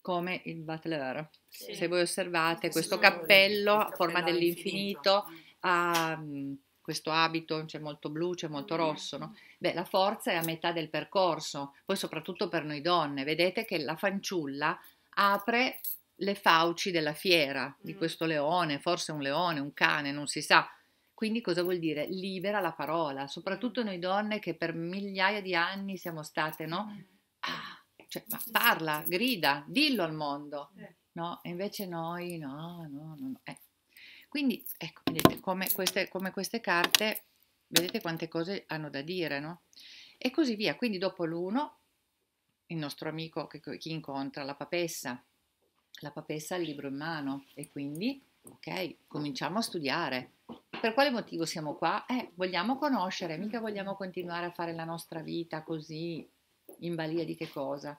come il Butler, sì. se voi osservate questo cappello a forma dell'infinito, ha mm, questo abito, c'è molto blu, c'è molto mm-hmm. rosso, no? Beh, la forza è a metà del percorso, poi soprattutto per noi donne, vedete che la fanciulla apre le fauci della fiera di mm. questo leone, forse un leone, un cane, non si sa. Quindi cosa vuol dire? Libera la parola, soprattutto noi donne che per migliaia di anni siamo state, no? Mm. Ah, cioè, parla, grida, dillo al mondo, eh. no? E invece noi, no, no, no. no. Eh. Quindi, ecco, vedete, come queste, come queste carte, vedete quante cose hanno da dire, no? E così via. Quindi dopo l'uno, il nostro amico, chi incontra la papessa, la papessa ha il libro in mano e quindi, ok, cominciamo a studiare. Per quale motivo siamo qua? Eh, vogliamo conoscere, mica vogliamo continuare a fare la nostra vita così, in balia di che cosa.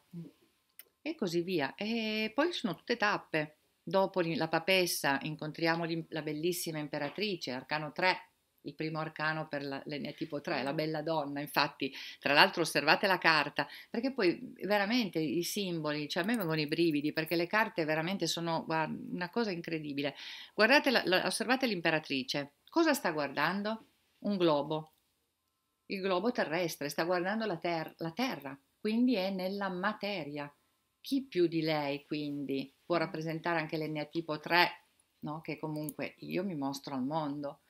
E così via. E poi sono tutte tappe. Dopo la papessa incontriamo la bellissima imperatrice, arcano 3, il primo arcano per l'Enea tipo 3, la bella donna, infatti, tra l'altro osservate la carta, perché poi veramente i simboli, cioè a me vengono i brividi, perché le carte veramente sono guarda, una cosa incredibile. Guardate, la, la, osservate l'imperatrice, cosa sta guardando? Un globo, il globo terrestre, sta guardando la, ter- la terra, quindi è nella materia. Chi più di lei, quindi, può rappresentare anche l'Enea tipo 3, no? che comunque io mi mostro al mondo?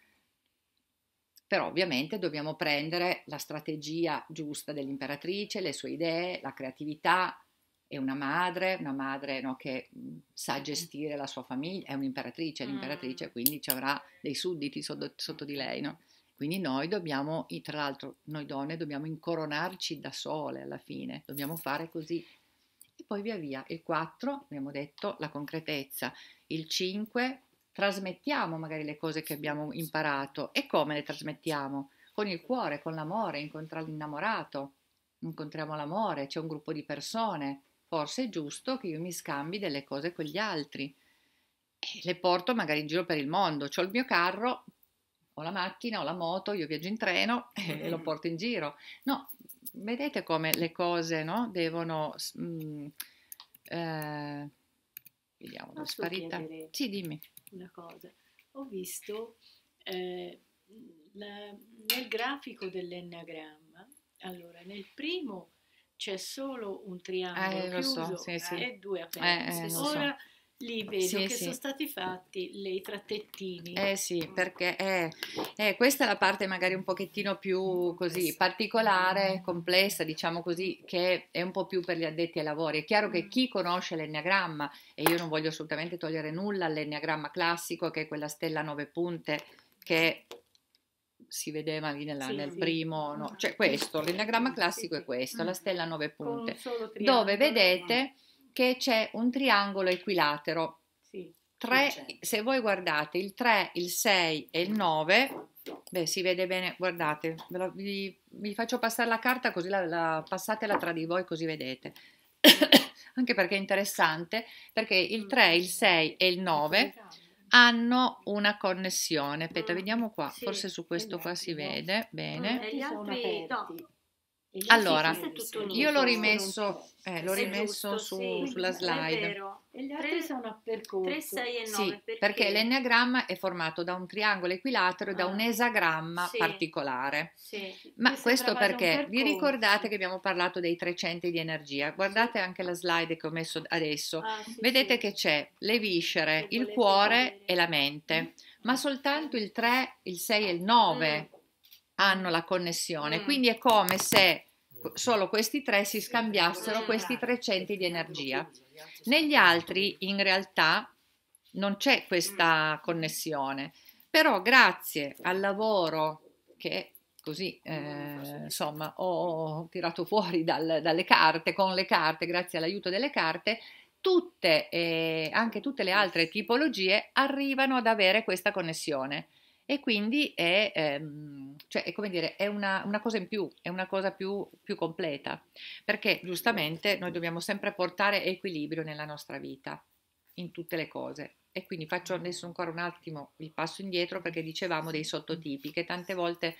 però ovviamente dobbiamo prendere la strategia giusta dell'imperatrice, le sue idee, la creatività, è una madre, una madre no, che mm, sa gestire la sua famiglia, è un'imperatrice, è mm. l'imperatrice quindi ci avrà dei sudditi sotto, sotto di lei, no? Quindi noi dobbiamo, tra l'altro noi donne dobbiamo incoronarci da sole alla fine, dobbiamo fare così. E poi via via, il 4 abbiamo detto la concretezza, il 5 trasmettiamo magari le cose che abbiamo imparato e come le trasmettiamo? Con il cuore, con l'amore, incontra l'innamorato, incontriamo l'amore, c'è un gruppo di persone, forse è giusto che io mi scambi delle cose con gli altri. E le porto magari in giro per il mondo, ho il mio carro, ho la macchina, ho la moto, io viaggio in treno e mm-hmm. lo porto in giro. No, vedete come le cose no, devono... Mm, eh, vediamo, sparita. Sì, dimmi una cosa, ho visto eh, la, nel grafico dell'enneagramma, allora nel primo c'è solo un triangolo eh, chiuso so, sì, sì. e due aperte. Eh, eh Ora so. Lì vedo sì, che sì. sono stati fatti i trattettini. Eh sì, mm. perché eh, eh, questa è la parte magari un pochettino più così particolare, mm. complessa, diciamo così, che è un po' più per gli addetti ai lavori. È chiaro che mm. chi conosce l'enneagramma, e io non voglio assolutamente togliere nulla all'enneagramma classico, che è quella stella a nove punte, che si vedeva lì nella, sì, nel sì. primo, no? cioè questo, l'enneagramma classico è questo, la stella a nove punte, dove vedete che c'è un triangolo equilatero. Sì, 3, se voi guardate il 3, il 6 e il 9, beh, si vede bene, guardate, la, vi, vi, faccio passare la carta così la, la, passatela tra di voi così vedete. Anche perché è interessante, perché il 3, il 6 e il 9 hanno una connessione. Aspetta, ah, vediamo qua, sì, forse su questo qua si vede bene. E eh, gli altri no. Allora, io l'ho rimesso, eh, l'ho rimesso giusto, su, sì, sulla slide. E gli altri 3, sono a percorso. 3, 6 e 9. Sì, perché? perché l'enneagramma è formato da un triangolo equilatero e ah. da un esagramma sì. particolare. Sì. Ma questo perché vi ricordate che abbiamo parlato dei tre centri di energia. Guardate anche la slide che ho messo adesso. Ah, Vedete che c'è le viscere, che il cuore vedere. e la mente. Mm. Ma soltanto il 3, il 6 e il 9 hanno la connessione, mm. quindi è come se mm. solo questi tre si scambiassero questi tre centri di energia. Negli altri in realtà non c'è questa mm. connessione, però grazie al lavoro che così eh, insomma ho tirato fuori dal, dalle carte, con le carte, grazie all'aiuto delle carte, tutte eh, anche tutte le altre tipologie arrivano ad avere questa connessione e quindi è, ehm, cioè, è come dire, è una, una, cosa in più, è una cosa più, più completa, perché giustamente noi dobbiamo sempre portare equilibrio nella nostra vita, in tutte le cose. E quindi faccio adesso ancora un attimo il passo indietro perché dicevamo dei sottotipi che tante volte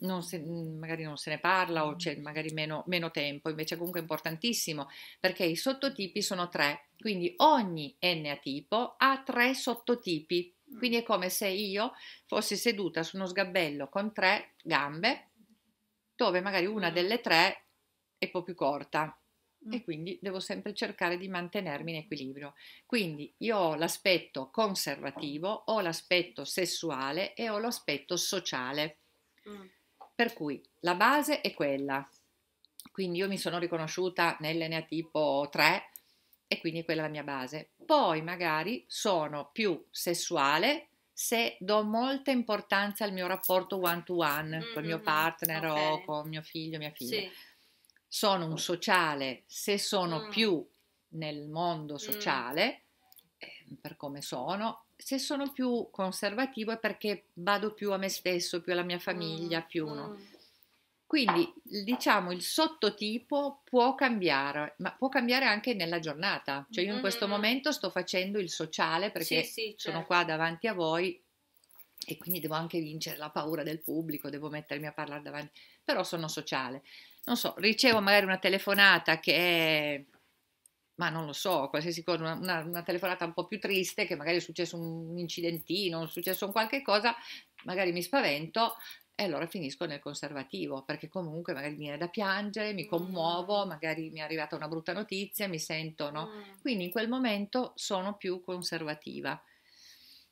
non se, magari non se ne parla o c'è magari meno, meno tempo, invece comunque è importantissimo perché i sottotipi sono tre, quindi ogni N-tipo ha tre sottotipi quindi è come se io fossi seduta su uno sgabello con tre gambe, dove magari una mm. delle tre è un po' più corta e mm. quindi devo sempre cercare di mantenermi in equilibrio. Quindi io ho l'aspetto conservativo, ho l'aspetto sessuale e ho l'aspetto sociale. Mm. Per cui la base è quella. Quindi io mi sono riconosciuta nell'Enea tipo 3 e quindi quella è la mia base poi magari sono più sessuale se do molta importanza al mio rapporto one to one mm-hmm. col mio mm, mm. partner okay. o con mio figlio, mia figlia. Sì. Sono un sociale se sono mm. più nel mondo mm. sociale, mm. eh, per come sono, se sono più conservativo è perché vado più a me stesso, più alla mia famiglia, mm. più no. Quindi diciamo il sottotipo può cambiare, ma può cambiare anche nella giornata. Cioè io in questo mm-hmm. momento sto facendo il sociale perché sì, sì, certo. sono qua davanti a voi e quindi devo anche vincere la paura del pubblico, devo mettermi a parlare davanti, però sono sociale. Non so, ricevo magari una telefonata che è ma non lo so, qualsiasi cosa, una, una, una, telefonata un po' più triste, che magari è successo un incidentino, è successo un qualche cosa, magari mi spavento, e allora finisco nel conservativo perché comunque magari mi viene da piangere, mi commuovo, mm. magari mi è arrivata una brutta notizia, mi sento no. Mm. Quindi in quel momento sono più conservativa.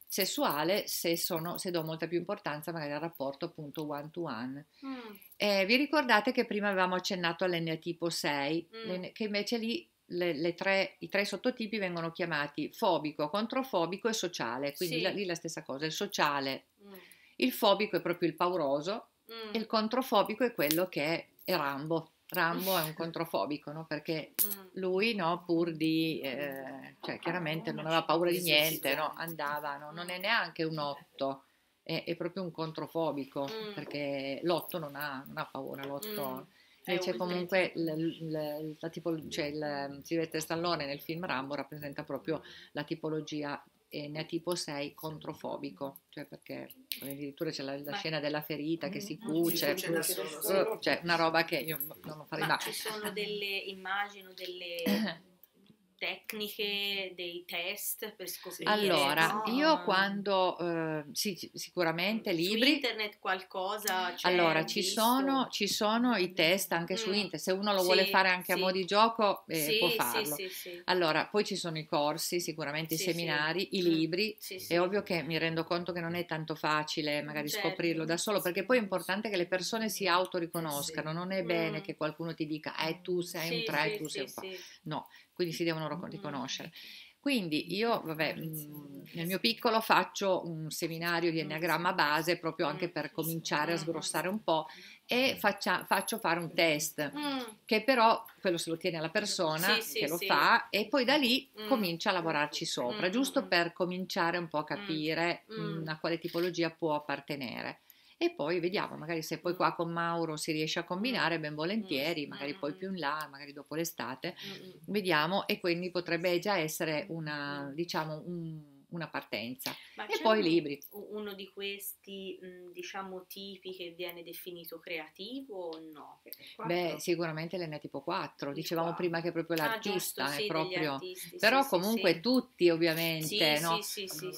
Sessuale se, sono, se do molta più importanza magari al rapporto appunto one to one. Mm. Eh, vi ricordate che prima avevamo accennato all'N tipo 6, mm. che invece lì le, le tre, i tre sottotipi vengono chiamati fobico, controfobico e sociale, quindi sì. la, lì la stessa cosa, il sociale. Mm il fobico è proprio il pauroso, mm. il controfobico è quello che è, è Rambo. Rambo è un controfobico, no? perché mm. lui, no, pur di, eh, cioè ah, chiaramente non aveva paura di niente, no? andava, non è neanche un otto, è, è proprio un controfobico, mm. perché l'otto non ha, non ha paura, l'otto... Mm. Invece comunque la, la, la, tipo, cioè il mm, Silvestre Stallone nel film Rambo rappresenta proprio la tipologia e eh, tipo 6 controfobico, cioè perché addirittura c'è la, la scena della ferita che si cuce, si cuce solo, cioè una roba che io non lo farei ma mai. Ci sono delle immagini, delle tecniche, dei test per scoprire? Allora, no? io quando, eh, sì, sicuramente libri. Su internet qualcosa? Cioè, allora, ci sono, ci sono, i test anche mm. su internet, se uno lo sì, vuole fare anche sì. a mo' di gioco eh, può farlo. Allora, poi ci sono i corsi, sicuramente i seminari, i mm. libri, è ovvio che mi rendo conto che non è tanto facile magari certo. scoprirlo da solo, perché poi è importante che le persone si autoriconoscano, non è mm. bene che qualcuno ti dica, eh tu sei un 3, tu sei un 4, no, quindi si devono di mm. conoscere. Quindi io, vabbè, mm, nel mio piccolo faccio un seminario di mm. enneagramma base proprio anche per cominciare a ah, sgrossare un po' e faccia, faccio fare un test che però quello se lo tiene la persona sì, sì, che lo sì. fa e poi da lì comincia a lavorarci sopra, giusto per cominciare un po' a capire a quale tipologia può appartenere e poi vediamo, magari se poi qua con Mauro si riesce a mm, combinare ben volentieri, mm, magari mm, poi più in là, magari dopo l'estate, vediamo e quindi potrebbe già essere una, diciamo, un una partenza. Ma e poi un, libri. Uno di questi, mhmm, diciamo, tipi che viene definito creativo o no? Beh, sicuramente l'N tipo 4. Dicevamo 4. prima che proprio l'artista ah, giusto, sì, è proprio... Artisti, Però sì, comunque sì. tutti, ovviamente, no?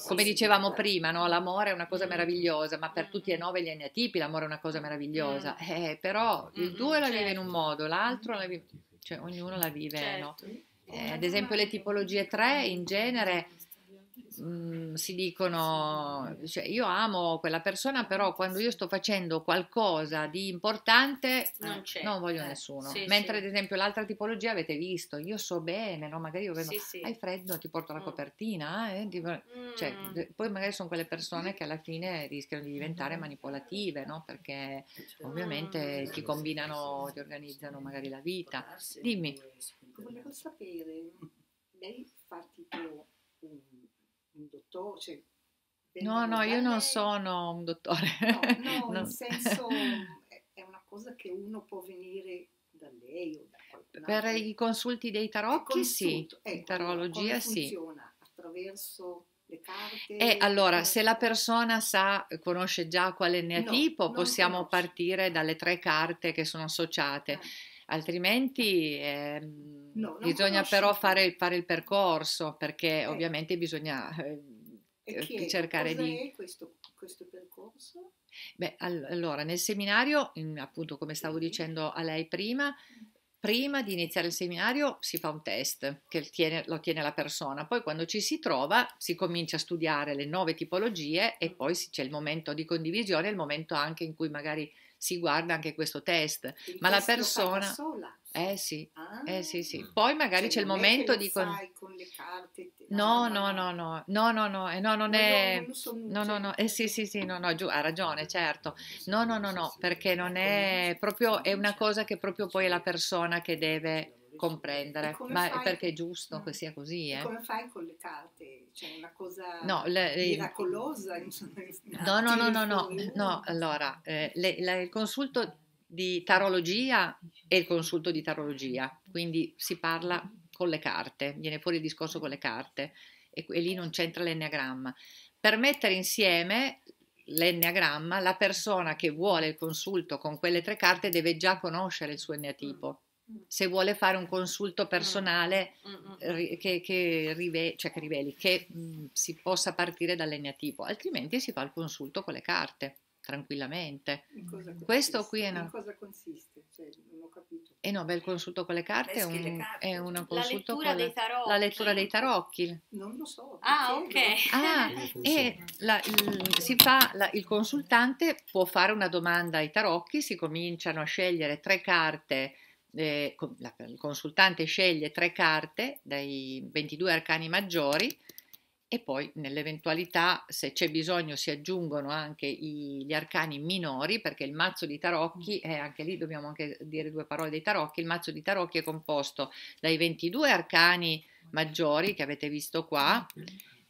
Come dicevamo prima, no? l'amore è una cosa mm. mm, mm. meravigliosa, ma per mm. tutti e mm. nove gli N-tipi l'amore è una cosa meravigliosa. Mm. Eh, però il 2 la vive in un certo. modo, l'altro la vive... Cioè, ognuno la vive, certo. no? Eh, eh, ad esempio le tipologie 3 in genere Mhmm, si dicono, cioè, io amo quella persona, però quando io sto facendo qualcosa di importante non, eh, non voglio eh, nessuno. Sì, Mentre sì. ad esempio l'altra tipologia avete visto, io so bene, no? magari io vedo, sì, hai freddo, ti porto la mm. copertina, eh? cioè, mm. poi magari sono quelle persone mm. che alla fine rischiano di diventare mm-hmm. manipolative, no? perché certo. ovviamente ti combinano, ti organizzano magari la vita. Dimmi. Volevo sapere, lei farti tu un dottore? Cioè, no, no, io lei? non sono un dottore. No, no, no. senso è una cosa che uno può venire da lei o da qualcun Per i consulti dei tarocchi sì, ecco, in tarologia come sì. Attraverso... Le carte, eh, allora, le... se la persona sa, conosce già qual è il tipo, no, possiamo conosco. partire dalle tre carte che sono associate. Ah altrimenti eh, no, bisogna conosco. però fare, fare, il percorso perché eh. ovviamente bisogna ehm, eh, cercare di... Questo, questo percorso? Beh, all allora, nel seminario, in, appunto come stavo sì. dicendo a lei prima, prima di iniziare il seminario si fa un test che tiene, lo tiene la persona, poi quando ci si trova si comincia a studiare le nuove tipologie e mm. poi c'è il momento di condivisione, il momento anche in cui magari si guarda anche questo test, il ma la persona... Sola. Eh sì, ah, eh sì, sì. Ah. Poi magari cioè c'è il momento di... Con... con le carte, no, no, no, no, no, no, no, no, non è... No, no, eh, cioè no, eh sì, sì, sì, no, no, giù, ha ragione, certo. No, no, no, no, perché non ecco, è proprio, è una cosa che proprio poi è la cioè persona che deve comprendere, ma perché è giusto che sia così. Eh. Come fai con le carte? cioè una cosa no, le, miracolosa. No, no, no, no, no, no, allora, eh, le, la, il consulto di tarologia è il consulto di tarologia, quindi si parla con le carte, viene fuori il discorso con le carte e, e lì non c'entra l'enneagramma. Per mettere insieme l'enneagramma, la persona che vuole il consulto con quelle tre carte deve già conoscere il suo enneatipo Mm. se vuole fare un consulto mm, personale mm, che, che, rive, cioè che, riveli, che mh, si possa partire dall'egneatipo, altrimenti si fa il consulto con le carte tranquillamente. Questo qui è una... In cosa consiste? Cioè, non ho capito. Eh no, beh, il consulto con le carte è un, è un consulto la lettura con dei tarocchi. la lettura dei tarocchi. Non lo so. Ah, ok. Ah, e la, il, fa, la, il, consultante può fare una domanda ai tarocchi, si cominciano a scegliere tre carte eh, la, il consultante sceglie tre carte dai 22 arcani maggiori e poi nell'eventualità se c'è bisogno si aggiungono anche i, gli arcani minori perché il mazzo di tarocchi, eh, anche lì dobbiamo anche dire due parole dei tarocchi, il mazzo di tarocchi è composto dai 22 arcani maggiori che avete visto qua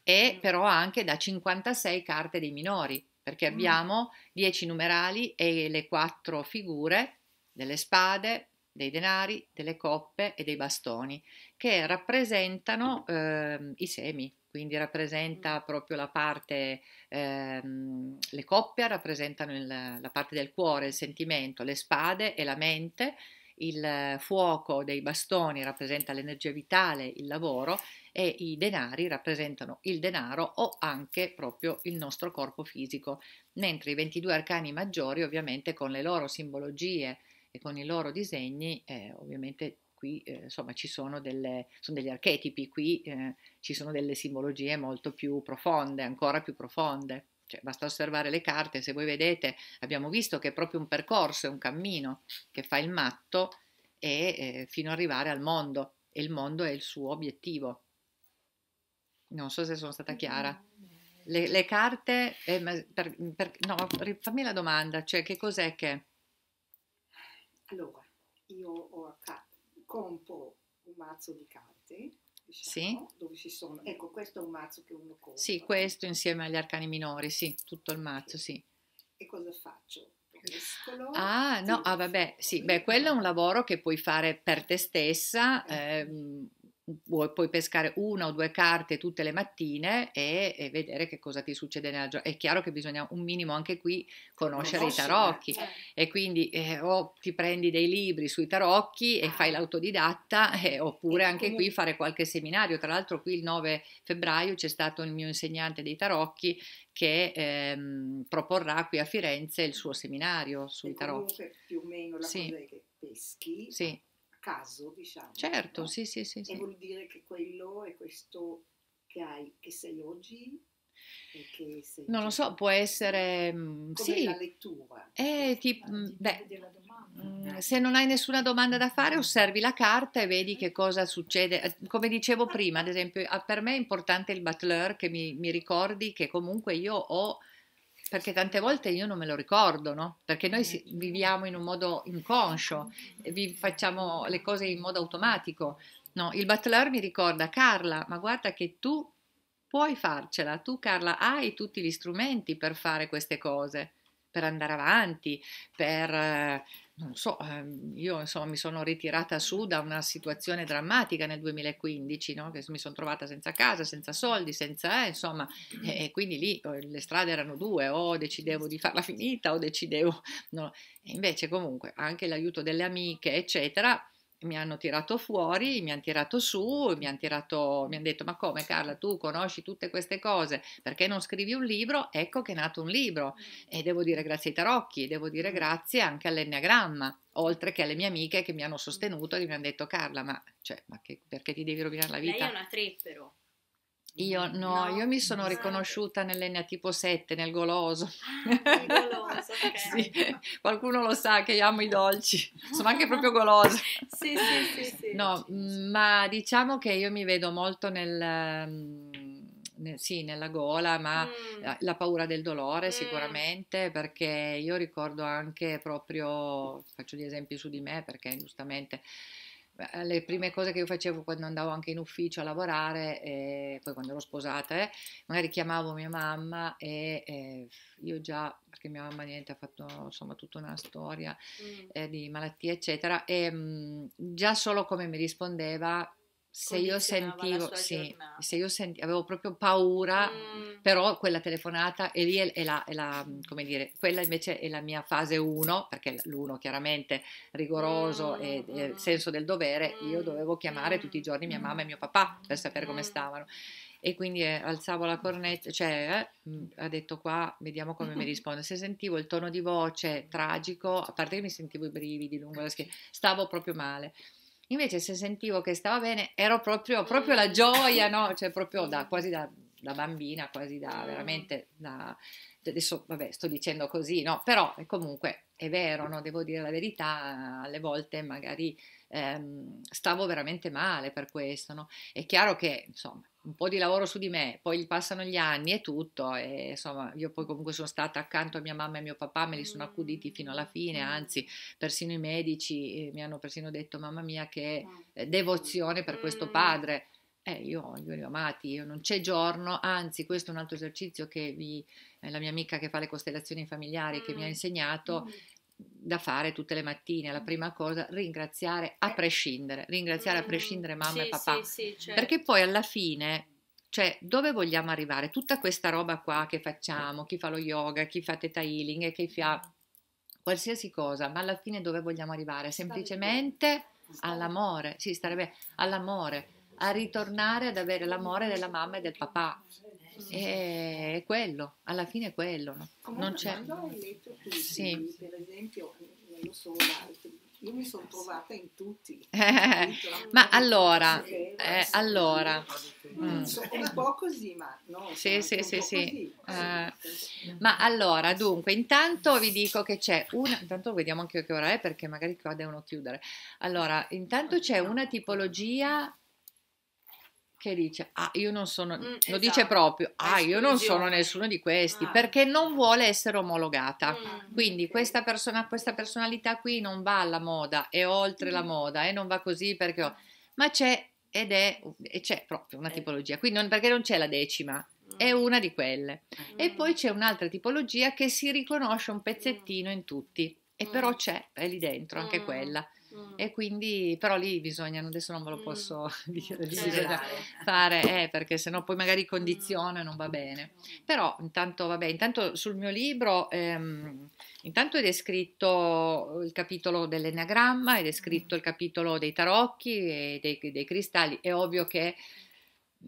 e però anche da 56 carte dei minori perché mm. abbiamo 10 numerali e le 4 figure delle spade, dei denari, delle coppe e dei bastoni, che rappresentano eh, i semi, quindi rappresenta mm. proprio la parte, ehm, le coppe rappresentano il, la parte del cuore, il sentimento, le spade e la mente, il fuoco dei bastoni rappresenta l'energia vitale, il lavoro e i denari rappresentano il denaro o anche proprio il nostro corpo fisico, mentre i 22 arcani maggiori ovviamente con le loro simbologie e con i loro disegni eh, ovviamente qui eh, insomma ci sono, delle, sono, degli archetipi, qui eh, ci sono delle simbologie molto più profonde, ancora più profonde. Cioè, basta osservare le carte, se voi vedete abbiamo visto che è proprio un percorso, è un cammino che fa il matto e, eh, fino ad arrivare al mondo e il mondo è il suo obiettivo. Non so se sono stata chiara. Le, le carte, eh, per, per, no, fammi la domanda, cioè che cos'è che... Allora, io ho, compro un mazzo di carte, diciamo, sì. dove ci sono... Ecco, questo è un mazzo che uno compra. Sì, questo insieme agli arcani minori, sì, tutto il mazzo, sì. sì. E cosa faccio? Mescolo, ah no, ah, vabbè, sì, beh, quello è un lavoro che puoi fare per te stessa, eh. ehm, vuoi, puoi pescare una o due carte tutte le mattine e, e vedere che cosa ti succede nella giornata. È chiaro che bisogna un minimo anche qui conoscere, i tarocchi eh. e quindi eh, o ti prendi dei libri sui tarocchi e ah. fai l'autodidatta eh, oppure e anche comunque... qui fare qualche seminario. Tra l'altro qui il 9 febbraio c'è stato il mio insegnante dei tarocchi che ehm, proporrà qui a Firenze il suo seminario sui tarocchi. Più o meno la sì. cosa che peschi. Sì caso, diciamo. Certo, no? sì, sì, sì. E sì. vuol dire che quello è questo che hai, che sei oggi non lo so, può essere mm, Come sì. la lettura. Eh, ti, mm, beh, mm, se non hai nessuna domanda da fare, osservi la carta e vedi che cosa succede. Eh, come dicevo prima, ad esempio, per me è importante il butler che mi, mi ricordi che comunque io ho perché tante volte io non me lo ricordo, no? perché noi si, mm. viviamo in un modo inconscio, facciamo le cose in modo automatico. No? il butler mi ricorda, Carla, ma guarda che tu puoi farcela, tu Carla hai tutti gli strumenti per fare queste cose per andare avanti, per non so, ehm, io insomma mi sono ritirata su da una situazione drammatica nel 2015, no? che mi sono trovata senza casa, senza soldi, senza, eh, insomma, e, quindi lì oh, le strade erano due, o decidevo di farla finita o decidevo, no. e invece comunque anche l'aiuto delle amiche, eccetera, mi hanno tirato fuori, mi hanno tirato su, mi hanno, tirato, mi hanno detto ma come Carla tu conosci tutte queste cose, perché non scrivi un libro? Ecco che è nato un libro mm. e devo dire grazie ai tarocchi, devo dire mm. grazie anche all'enneagramma, oltre che alle mie amiche che mi hanno sostenuto e mi hanno detto Carla ma, cioè, ma che, perché ti devi rovinare la vita? Lei è una treppero. Io no, no, io mi sono riconosciuta riconosciuta tipo 7, nel goloso. Ah, goloso okay. sì. Qualcuno lo sa che io amo i dolci, sono anche proprio goloso. sì, sì, sì, sì, No, mm, ma diciamo che io mi vedo molto nel... Mm, nel, sì, nella gola, ma mm. la, la, paura del dolore mm. sicuramente, perché io ricordo anche proprio, faccio gli esempi su di me, perché giustamente eh, le prime cose che io facevo quando andavo anche in ufficio a lavorare, eh, poi quando ero sposata, eh, magari chiamavo mia mamma e eh, io già, perché mia mamma niente, ha fatto insomma tutta una storia mm. eh, di malattie eccetera, e mh, mm, già solo come mi rispondeva se io sentivo, sì, se io sentivo, avevo proprio paura, mm. però quella telefonata e lì è, è, la, è, la, come dire, quella invece è la mia fase 1, perché l'1 chiaramente rigoroso mm. e, e mm, mm. senso del dovere, mm. io dovevo chiamare tutti i giorni mia mm, mamma e mio papà per sapere come stavano. E quindi eh, alzavo la cornetta, cioè eh, ha detto qua, vediamo come mi risponde. Se sentivo il tono di voce tragico, a parte che mi sentivo i brividi lungo la schiena, stavo proprio male. Invece se sentivo che stava bene, ero proprio, proprio la gioia, no? Cioè proprio da, quasi da, da bambina, quasi da mm. veramente da... Cioè, adesso, vabbè, sto dicendo così, no? Però eh, comunque è vero, no? Devo dire la verità, alle volte magari ehm, stavo veramente male per questo, no? È chiaro che, insomma, un po' di lavoro su di me, poi passano gli anni e tutto, e insomma io poi comunque sono stata accanto a mia mamma e mio papà, me li sono accuditi fino alla fine, mm. anzi persino i medici eh, mi hanno persino detto mamma mia che certo. devozione per questo mm. padre. Eh, io, io li ho amati, io non c'è giorno, anzi questo è un altro esercizio che vi, eh, la mia amica che fa le costellazioni familiari che mi ha mm. insegnato, da fare tutte le mattine, la mm. prima cosa, ringraziare a eh. prescindere, ringraziare a mm. prescindere mamma sì, e papà, sì, sì, certo. perché poi alla fine, cioè, dove vogliamo arrivare? Tutta questa roba qua che facciamo, chi fa lo yoga, chi fa teta healing, chi fa qualsiasi cosa, ma alla fine dove vogliamo arrivare? Semplicemente all'amore, sì, starebbe all'amore, a ritornare ad avere l'amore della mamma e del papà, eh, è quello, alla fine è quello. No? Comunque, non c'è. Quando ho letto tutti, sì. per esempio, non lo so, io mi sono trovata in tutti. ma allora, eh, eh allora. Mm. mm. Cioè, un po' così, ma no. Sì, cioè, sì, sì, sì. Eh, ma allora, dunque, intanto vi dico che c'è una, intanto vediamo anche che ora è perché magari qua devono chiudere. Allora, intanto c'è una tipologia che dice, ah, io non sono, mm, lo esatto. dice proprio, ah, Esclusione. io non sono nessuno di questi, ah. perché non vuole essere omologata. Mm, Quindi okay. questa, persona, questa personalità qui non va alla moda, è oltre mm. la moda, e eh, non va così perché... Ah. Ma c'è ed è, c'è proprio una eh. tipologia, Quindi non, perché non c'è la decima, è mm. una di quelle. E mm. poi c'è un'altra tipologia che si riconosce un mm. pezzettino in tutti, e però c'è, è lì dentro anche quella. Mm. E quindi, però lì bisogna, adesso non ve lo mm. posso mm. dire, lì bisogna fare, eh, perché sennò poi magari condiziona e non va mm. bene. Però intanto, vabbè, intanto sul mio libro, ehm, intanto è descritto il capitolo dell'enagramma, è descritto il capitolo dei tarocchi e dei, dei cristalli, è ovvio che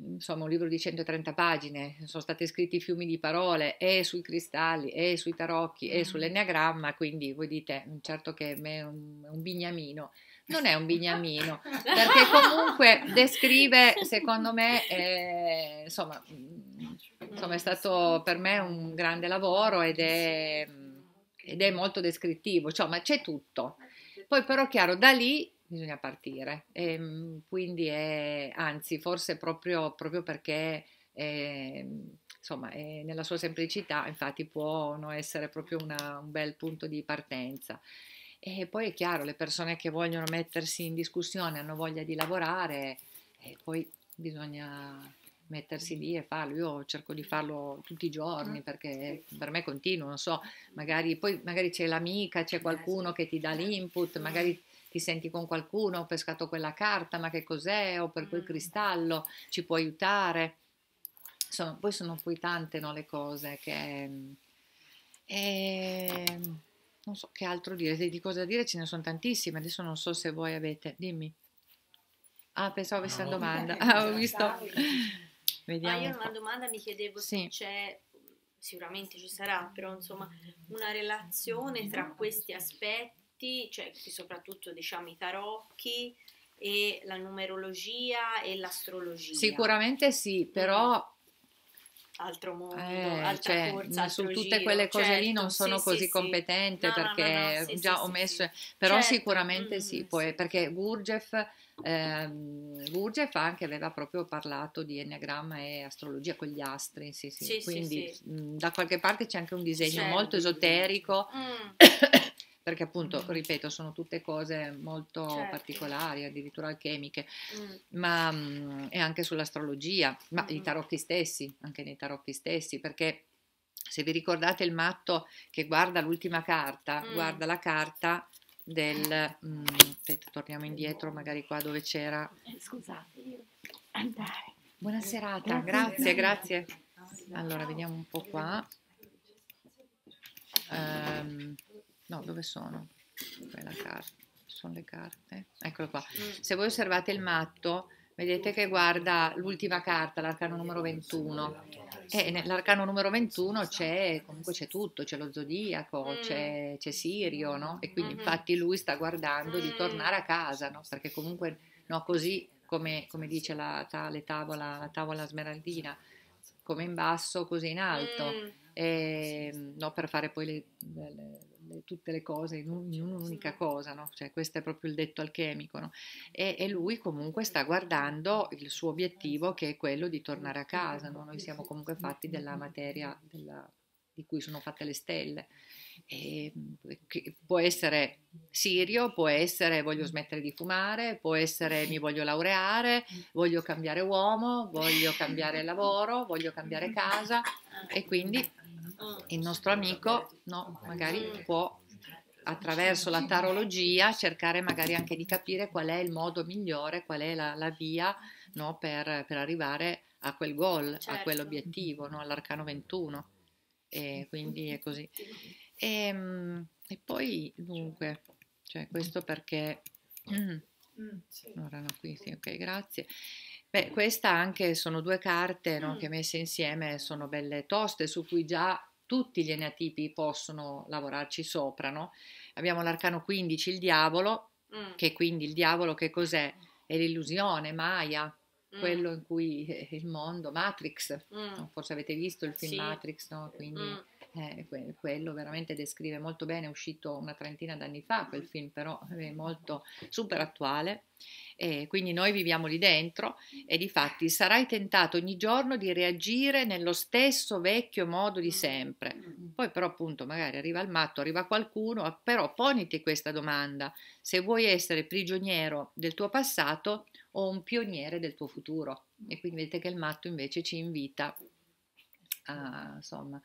insomma, un libro di 130 pagine, sono stati scritti fiumi di parole e sui cristalli, e sui tarocchi, e mm. sull'enneagramma, quindi voi dite, mm, certo che è un, un bignamino. Non è un bignamino, perché comunque descrive, secondo me, eh, insomma, mm, insomma, è stato per me un grande lavoro ed è, ed è molto descrittivo, cioè, ma c'è tutto. Poi però chiaro, da lì bisogna partire. E, ehm, quindi è, anzi, forse proprio, proprio perché è, ehm, insomma, è nella sua semplicità, infatti, può essere proprio una, un bel punto di partenza. E poi è chiaro, le persone che vogliono mettersi in discussione, hanno voglia di lavorare, e poi bisogna mettersi lì e farlo. Io cerco di farlo tutti i giorni ah, perché per me continuo, non so, magari poi magari c'è l'amica, c'è eh, qualcuno che ti dà l'input, magari ti senti con qualcuno, ho pescato quella carta, ma che cos'è, o per quel mm. cristallo, ci può aiutare. Insomma, poi sono poi tante no, le cose che... Eh, non so che altro dire, di cosa dire ce ne sono tantissime, adesso non so se voi avete, dimmi. Ah, pensavo avessi no, una domanda, ah, ho visto. Vediamo ah, io una domanda mi chiedevo sì. se c'è sicuramente ci sarà, però insomma una relazione tra questi aspetti oggetti, cioè soprattutto diciamo i tarocchi e la numerologia e l'astrologia. Sicuramente sì, mm. però altro mondo, eh, altra cioè, forza, su tutte giro, quelle cose certo, lì non certo, sono sì, così sì, competente no, perché no, no, sì, già ho messo, però certo, sicuramente mm, sì, poi, perché Gurgef, eh, Gurgef anche aveva proprio parlato di enneagramma e astrologia con gli astri, sì, sì, quindi mh, mm, da qualche parte c'è anche un disegno certo. molto esoterico. Mm. perché appunto, mm. ripeto, sono tutte cose molto certo. particolari, addirittura alchemiche, mm. ma mh, mm, e anche sull'astrologia, ma mm. i tarocchi stessi, anche nei tarocchi stessi, perché se vi ricordate il matto che guarda l'ultima carta, mm. guarda la carta del... Mh, mm, torniamo indietro, magari qua dove c'era... Eh, scusate, io andare. Buona serata, grazie, grazie. Allora, vediamo un po' qua. Um, no dove sono? sono le carte eccolo qua mm. se voi osservate il matto vedete che guarda l'ultima carta l'arcano numero 21 e eh, nell'arcano numero 21 c'è comunque c'è tutto c'è lo zodiaco mm. c'è, Sirio no? e quindi mm-hmm. infatti lui sta guardando di mm. tornare a casa no? perché comunque no, così come, come, dice la tale tavola, la tavola smeraldina, come in basso, così in alto, mm. e, ehm, no, per fare poi le, le, tutte le cose in, un, in un'unica sì. cosa, no? cioè, questo è proprio il detto alchemico. No? E, e, lui comunque sta guardando il suo obiettivo che è quello di tornare a casa, no? noi siamo comunque fatti della materia della, di cui sono fatte le stelle. Ehm, e, può essere Sirio, può essere voglio smettere di fumare, può essere mi voglio laureare, voglio cambiare uomo, voglio cambiare lavoro, voglio cambiare casa e quindi il nostro amico no, magari mm. può attraverso la tarologia cercare magari anche di capire qual è il modo migliore, qual è la, la via no, per, per, arrivare a quel goal, certo. a quell'obiettivo, no, all'arcano 21. E quindi è così. E, ehm, e poi, dunque, cioè questo perché... Mm, allora, no, qui, sì, ok, grazie. Beh, questa anche sono due carte no, mm. che messe insieme sono belle toste su cui già tutti gli eneatipi possono lavorarci sopra, no? Abbiamo l'arcano 15, il diavolo, mm. che quindi il diavolo che cos'è? È l'illusione, Maya, mm. quello in cui eh, il mondo, Matrix, mm. forse avete visto il film sì. Matrix, no? Quindi... Mm. Eh, quello veramente descrive molto bene, è uscito una trentina d'anni fa quel film, però è molto super attuale eh, quindi noi viviamo lì dentro e di fatti sarai tentato ogni giorno di reagire nello stesso vecchio modo di sempre. Mm. Poi però appunto magari arriva il matto, arriva qualcuno, ah, però poniti questa domanda, se vuoi essere prigioniero del tuo passato o un pioniere del tuo futuro. E quindi vedete che il matto invece ci invita a, insomma,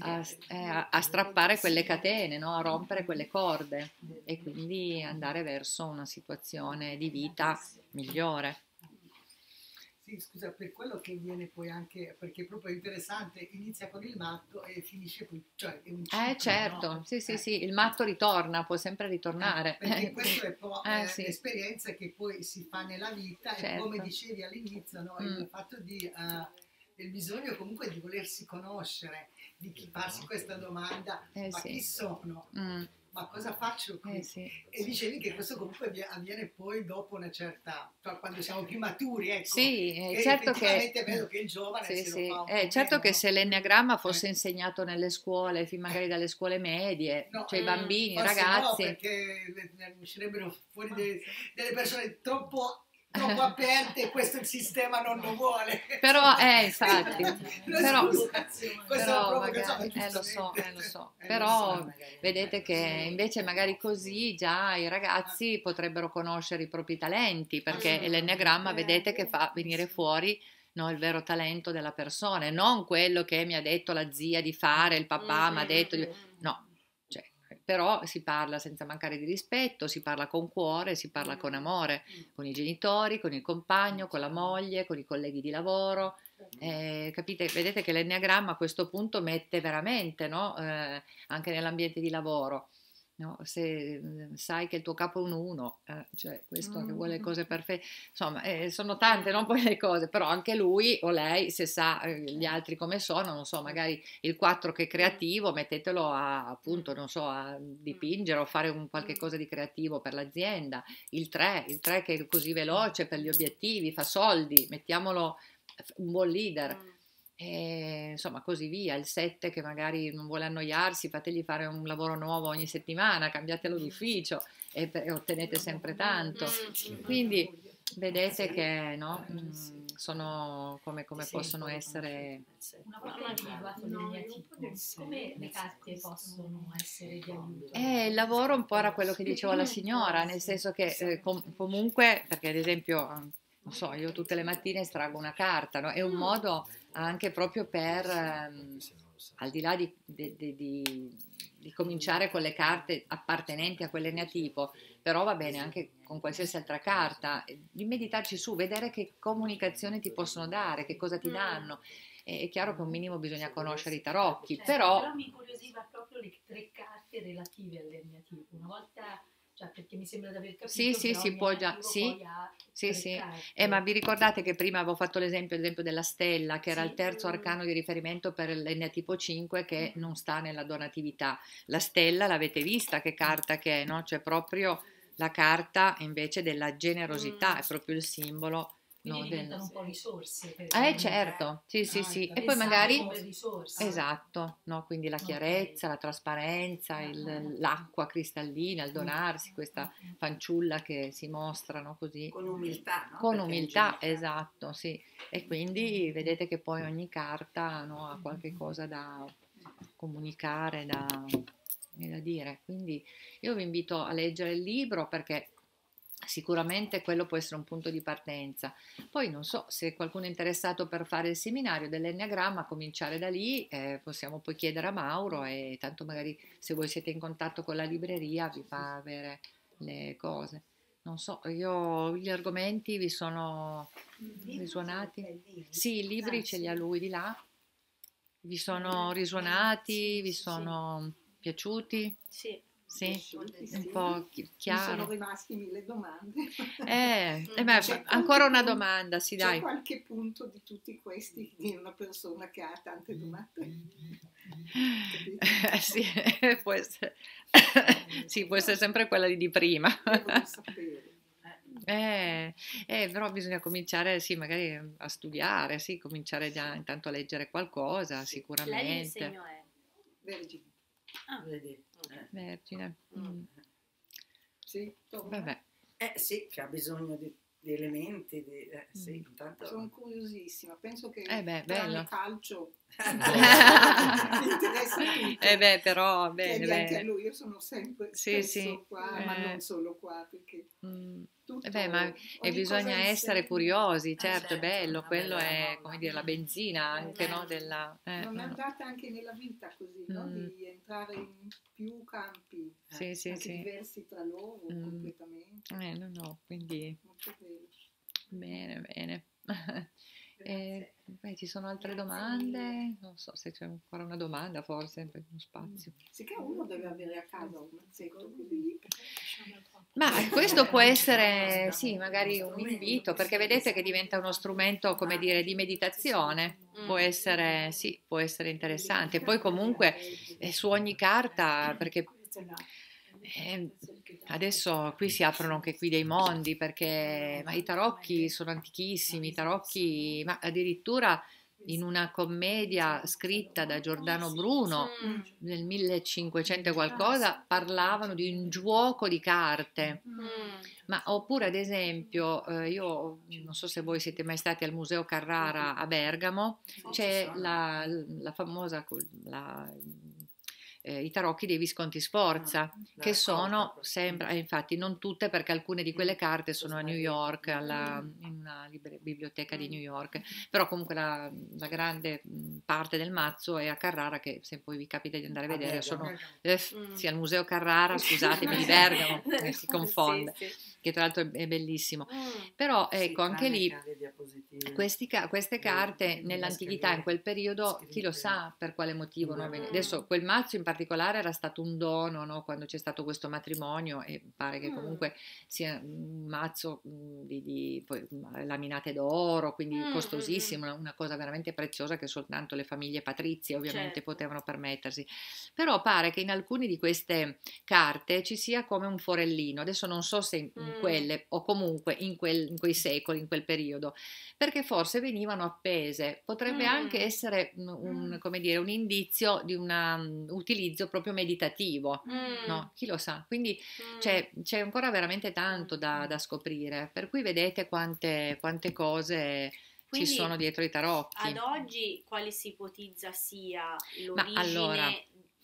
a, a strappare quelle catene, no? a rompere quelle corde e quindi andare verso una situazione di vita migliore. Sì, scusa, per quello che viene poi anche, perché è proprio interessante, inizia con il matto e finisce qui, cioè è un eh, ciclo, Eh certo, no? sì sì eh. sì, il matto ritorna, può sempre eh, ritornare. Eh, perché questa è poi eh, sì. l'esperienza che poi si fa nella vita certo. e come certo. dicevi all'inizio, no? mm. il fatto di... Uh, del bisogno comunque di volersi conoscere, di chi eh, farsi questa domanda, eh, ma sì. chi sono? Mm. Ma cosa faccio qui? Eh, sì. E dicevi che questo comunque avviene poi dopo una certa, cioè quando siamo più maturi, ecco. Sì, è eh, certo che... vedo che il giovane sì, sì. Eh, certo che se l'enneagramma fosse eh. insegnato nelle scuole, magari dalle scuole medie, no, cioè i bambini, i ragazzi... No, perché uscirebbero fuori delle, delle persone troppo troppo aperte questo il sistema non lo vuole. Però, eh, infatti, però, però magari, eh, lo so, eh, lo so. Eh, però lo so, vedete che invece magari così già i ragazzi potrebbero conoscere i propri talenti, perché ah, l'enneagramma vedete che fa venire fuori no, il vero talento della persona, non quello che mi ha detto la zia di fare, il papà mm. mi ha mm, detto, di... Mm, mm. no, però si parla senza mancare di rispetto, si parla con cuore, si parla mm. con amore, mm. con i genitori, con il compagno, con la certo. moglie, con i colleghi di lavoro. Certo. Eh, capite, vedete che l'enneagramma a questo punto mette veramente no? eh, anche nell'ambiente di lavoro No? se ehm, sai che il tuo capo è un 1, eh, cioè questo mm. che vuole le mm. cose perfette, insomma, eh, sono tante non poi le cose, però anche lui o lei, se sa eh, gli certo. altri come sono, non so, magari il 4 che è creativo, mettetelo a appunto, non so, a mm. dipingere o fare un qualche mm. cosa di creativo per l'azienda, il 3, il 3 che è così veloce per gli obiettivi, fa soldi, mettiamolo un buon leader e, eh, insomma così via, il 7 che magari non vuole annoiarsi, fategli fare un lavoro nuovo ogni settimana, cambiatelo d'ufficio e, e ottenete sempre tanto. Mm, mm, mm. Quindi vedete che no, sono come, come possono essere una parola come le carte possono essere di aiuto? Eh, il lavoro un po' era quello che dicevo alla signora, nel senso che eh, com comunque, perché ad esempio non so, io tutte le mattine estraggo una carta, no? è un modo anche proprio per, ehm, al di là di, di, di, di, cominciare con le carte appartenenti a quell'eneatipo, però va bene esatto. anche con qualsiasi altra carta, esatto. di meditarci su, vedere che comunicazione ti possono dare, che cosa ti mm. danno. È chiaro che un minimo bisogna conoscere i tarocchi, certo, però... Però mi incuriosiva proprio le tre carte relative all'eneatipo. Una volta, cioè perché mi sembra di aver capito... Sì, sì, si può già... Sì. Ha sì, sì. Eh, ma vi ricordate che prima avevo fatto l'esempio, l'esempio della stella, che era il terzo arcano di riferimento per l'N tipo 5 che non sta nella donatività. La stella l'avete vista che carta che è, no? Cioè proprio la carta invece della generosità, mm. è proprio il simbolo quindi no, diventano un po' risorse. Eh certo, sì sì ah, sì, e poi magari... Risorse. Esatto, no? quindi la chiarezza, okay. la trasparenza, ah, il, ah, ah. l'acqua cristallina, il donarsi, questa fanciulla che si mostrano così. Con umiltà, no? Con Perché umiltà, esatto, sì. E quindi vedete che poi ogni carta no, ha mm, qualche mm, mm. cosa da comunicare, da, eh, da dire. Quindi io vi invito a leggere il libro perché Sicuramente quello può essere un punto di partenza. Poi non so se qualcuno è interessato per fare il seminario dell'Enneagramma, cominciare da lì, eh, possiamo poi chiedere a Mauro e tanto magari se voi siete in contatto con la libreria vi fa avere le cose. Non so, io gli argomenti vi sono risuonati? Cioè, sì, i libri ah, ce li ha lui di là. Vi sono risuonati? Vi sono piaciuti? Sì. Sì, un po' chiaro. Mi sono rimaste mille domande. Eh, eh ma ancora una domanda, sì dai. C'è qualche punto di tutti questi di una persona che ha tante domande? sì, può essere, sì, può essere sempre quella di prima. Eh, eh, però bisogna cominciare, sì, magari ehm, a studiare, sì, cominciare già intanto a leggere qualcosa, sicuramente. Lei il segno è? Vergine. Ah, vedete. Vergine. Mm. Sì, Vabbè. Eh sì, che ha bisogno di di elementi. Di, eh, sì, mm. intanto... Sono curiosissima, penso che eh beh, il calcio interessa eh beh, però, beh, beh. anche lui, io sono sempre sì, sì. qua, eh. ma non solo qua, perché... Mm. Eh tutto, beh, ma e bisogna essere insieme. curiosi, eh, certo, ah, certo, bello, quello è come dire la benzina eh, anche no, della... Eh, non è andata anche nella vita così, mm. no? di entrare in più campi, sì, sì, sì. diversi tra loro mm. completamente. Eh, no, no, quindi tutto quello. Bene, bene. E, beh, ci sono altre Grazie domande? Mille. Non so se c'è ancora una domanda, forse per uno spazio. Sì, che uno deve avere a casa un secolo così. Ma questo può essere, sì, magari un invito, perché vedete che diventa uno strumento, come dire, di meditazione. Può essere, sì, può essere interessante. Poi comunque su ogni carta, perché... Eh, Adesso qui si aprono anche qui dei mondi perché ma i tarocchi sono antichissimi, i tarocchi, ma addirittura in una commedia scritta da Giordano Bruno nel 1500 qualcosa parlavano di un gioco di carte. Mm. Ma oppure ad esempio, eh, io non so se voi siete mai stati al Museo Carrara a Bergamo, c'è la, la famosa la, eh, i tarocchi dei Visconti Sforza, ah, che sono, sembra, eh, infatti non tutte perché alcune di mm, quelle carte sono a New York, alla, mm. in una biblioteca di mm. New York, però comunque la, la, grande parte del mazzo è a Carrara che se poi vi capita di andare a vedere Bergamo, sono, eh, sì, al Museo Carrara, scusatemi, di Bergamo, eh, si confonde. Sì, sì. Che tra l'altro è bellissimo, mm. però ecco anche lì questi, queste carte nell'antichità, in quel periodo, chi lo sa per quale motivo, no? adesso quel mazzo in particolare particolare era stato un dono no? quando c'è stato questo matrimonio e pare che mm. comunque sia un mazzo mm, di, di poi, mm, laminate d'oro, quindi costosissimo, una, una, cosa veramente preziosa che soltanto le famiglie patrizie ovviamente certo. potevano permettersi. Però pare che in alcune di queste carte ci sia come un forellino, adesso non so se in mm. quelle o comunque in, quel, in, quei secoli, in quel periodo, perché forse venivano appese, potrebbe mm. anche essere un, un, dire, un indizio di una utilità utilizzo proprio meditativo, mm. no? Chi lo sa? Quindi mm. c'è, c'è, ancora veramente tanto da, da, scoprire, per cui vedete quante, quante cose... Quindi, ci sono dietro i tarocchi. Ad oggi quale si ipotizza sia l'origine allora,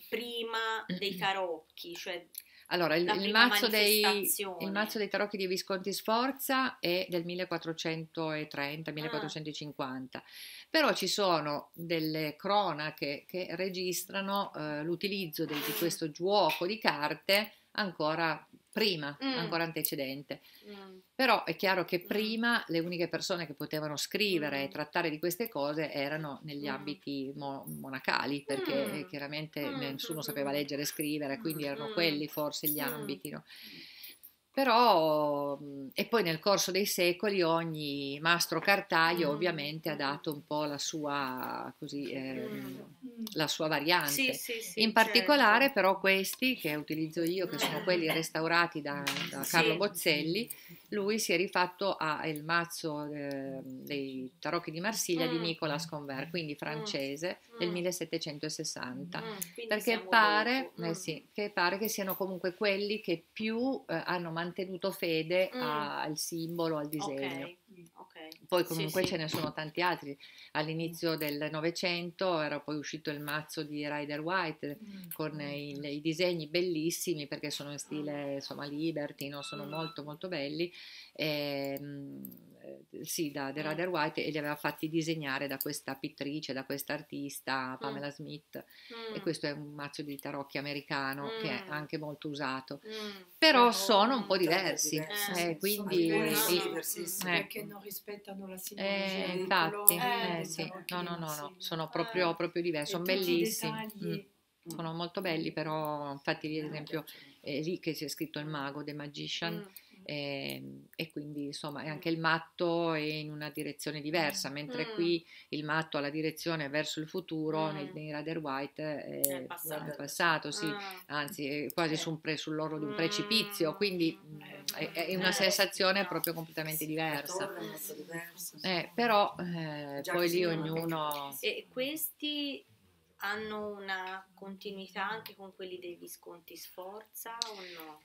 prima dei tarocchi, cioè allora, il, il, mazzo dei, il, mazzo dei, tarocchi di Visconti Sforza è del 1430-1450, ah. però ci sono delle cronache che registrano eh, l'utilizzo di questo giuoco di carte ancora prima, mm. ancora antecedente. Mm. Però è chiaro che mm. prima le uniche persone che potevano scrivere mm. e trattare di queste cose erano negli mm. ambiti mo- monacali, perché mm. eh, chiaramente nessuno sapeva leggere e scrivere, quindi erano quelli forse gli ambiti. No? Però, mhmm, e poi nel corso dei secoli ogni mastro cartaio mm. ovviamente ha dato un po' la sua, così, eh, mm. la sua variante. Sì, sì, sì, In particolare certo. però questi che utilizzo io, che sono quelli restaurati da, da Carlo Bozzelli, lui si è rifatto al mazzo eh, dei tarocchi di Marsiglia mm. di Nicolas Convert quindi mm. francese, mm. del 1760. Mm, Perché pare, eh, che pare, che siano comunque quelli che più eh, hanno mandato mantenuto fede mm. al simbolo, al disegno. Okay. Mm, okay. Poi comunque sì, ce ne sono tanti altri. All'inizio mm. del Novecento era poi uscito il mazzo di Rider White mm. mm con i, i, disegni bellissimi perché sono in ah. stile insomma Liberty, no? sono molto molto belli. E, ehm, eh, sì, da, The mm. Rider White e li aveva fatti disegnare da questa pittrice, da questa artista Pamela mm. Smith mm. e questo è un mazzo di tarocchi americano mm. che è mm. anche molto usato mm. però sono un po' diversi, diversi. Eh, eh, quindi diversi, sì, perché ecco. non rispettano la sinergia eh, infatti, colore, eh, eh, sì. no no no, no. sono proprio, proprio diversi, sono bellissimi sono molto belli però infatti ad esempio è lì che si è scritto il mago, The Magician e, ehm, e quindi insomma anche il matto è in una direzione diversa, mm. mentre mm. qui il matto ha la direzione verso il futuro, mm. nei, nei Rider White è, è passato, è passato sì. ah. anzi è quasi eh. su pre, sull'orlo di un mm. precipizio, quindi eh. eh è, eh, una eh, sensazione eh. proprio completamente sì, diversa. Diverso, sì. però poi lì ognuno... E questi hanno una continuità anche con quelli dei Visconti Sforza o no?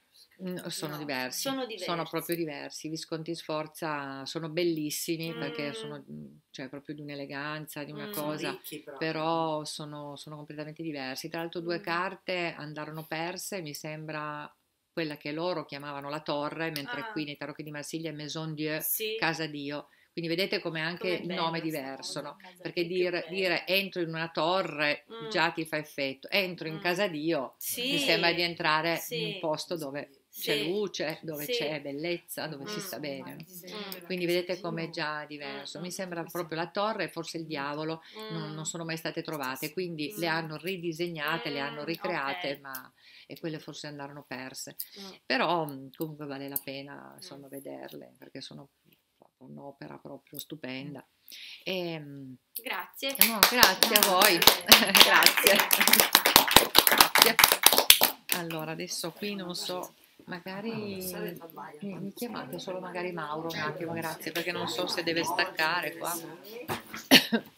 Mm, sono, no, diversi. sono, diversi, sono proprio diversi. I Visconti Sforza sono bellissimi mm. perché sono mm, cioè, proprio di un'eleganza, di una mm. cosa, ricchi, però sono, sono, completamente diversi. Tra l'altro due mm. carte andarono perse, mi sembra quella che loro chiamavano la torre, mentre ah. qui nei tarocchi di Marsiglia è Maison Dieu, sì. Casa Dio. Quindi vedete come anche come il nome è diverso, no? perché dire, dire, entro in una torre mm. già ti fa effetto, entro in mm. casa Dio sì. mi sembra di entrare sì. in un posto dove c'è luce, dove sì. c'è bellezza, dove mm. si sta bene. Mm. Quindi vedete come è già mm, diverso. Mi mm, sembra proprio la torre e forse il mm. diavolo mm. non, non, sono mai state trovate, quindi le hanno ridisegnate, le hanno ricreate, okay. ma e quelle forse andarono perse. Però comunque vale la pena insomma, vederle perché sono un'opera proprio stupenda. Mm. E, ehm, grazie. Eh, no, grazie a voi. grazie. grazie. Allora, adesso qui non so magari mi, chiamate solo magari Mauro un attimo, grazie, perché non so se deve staccare qua.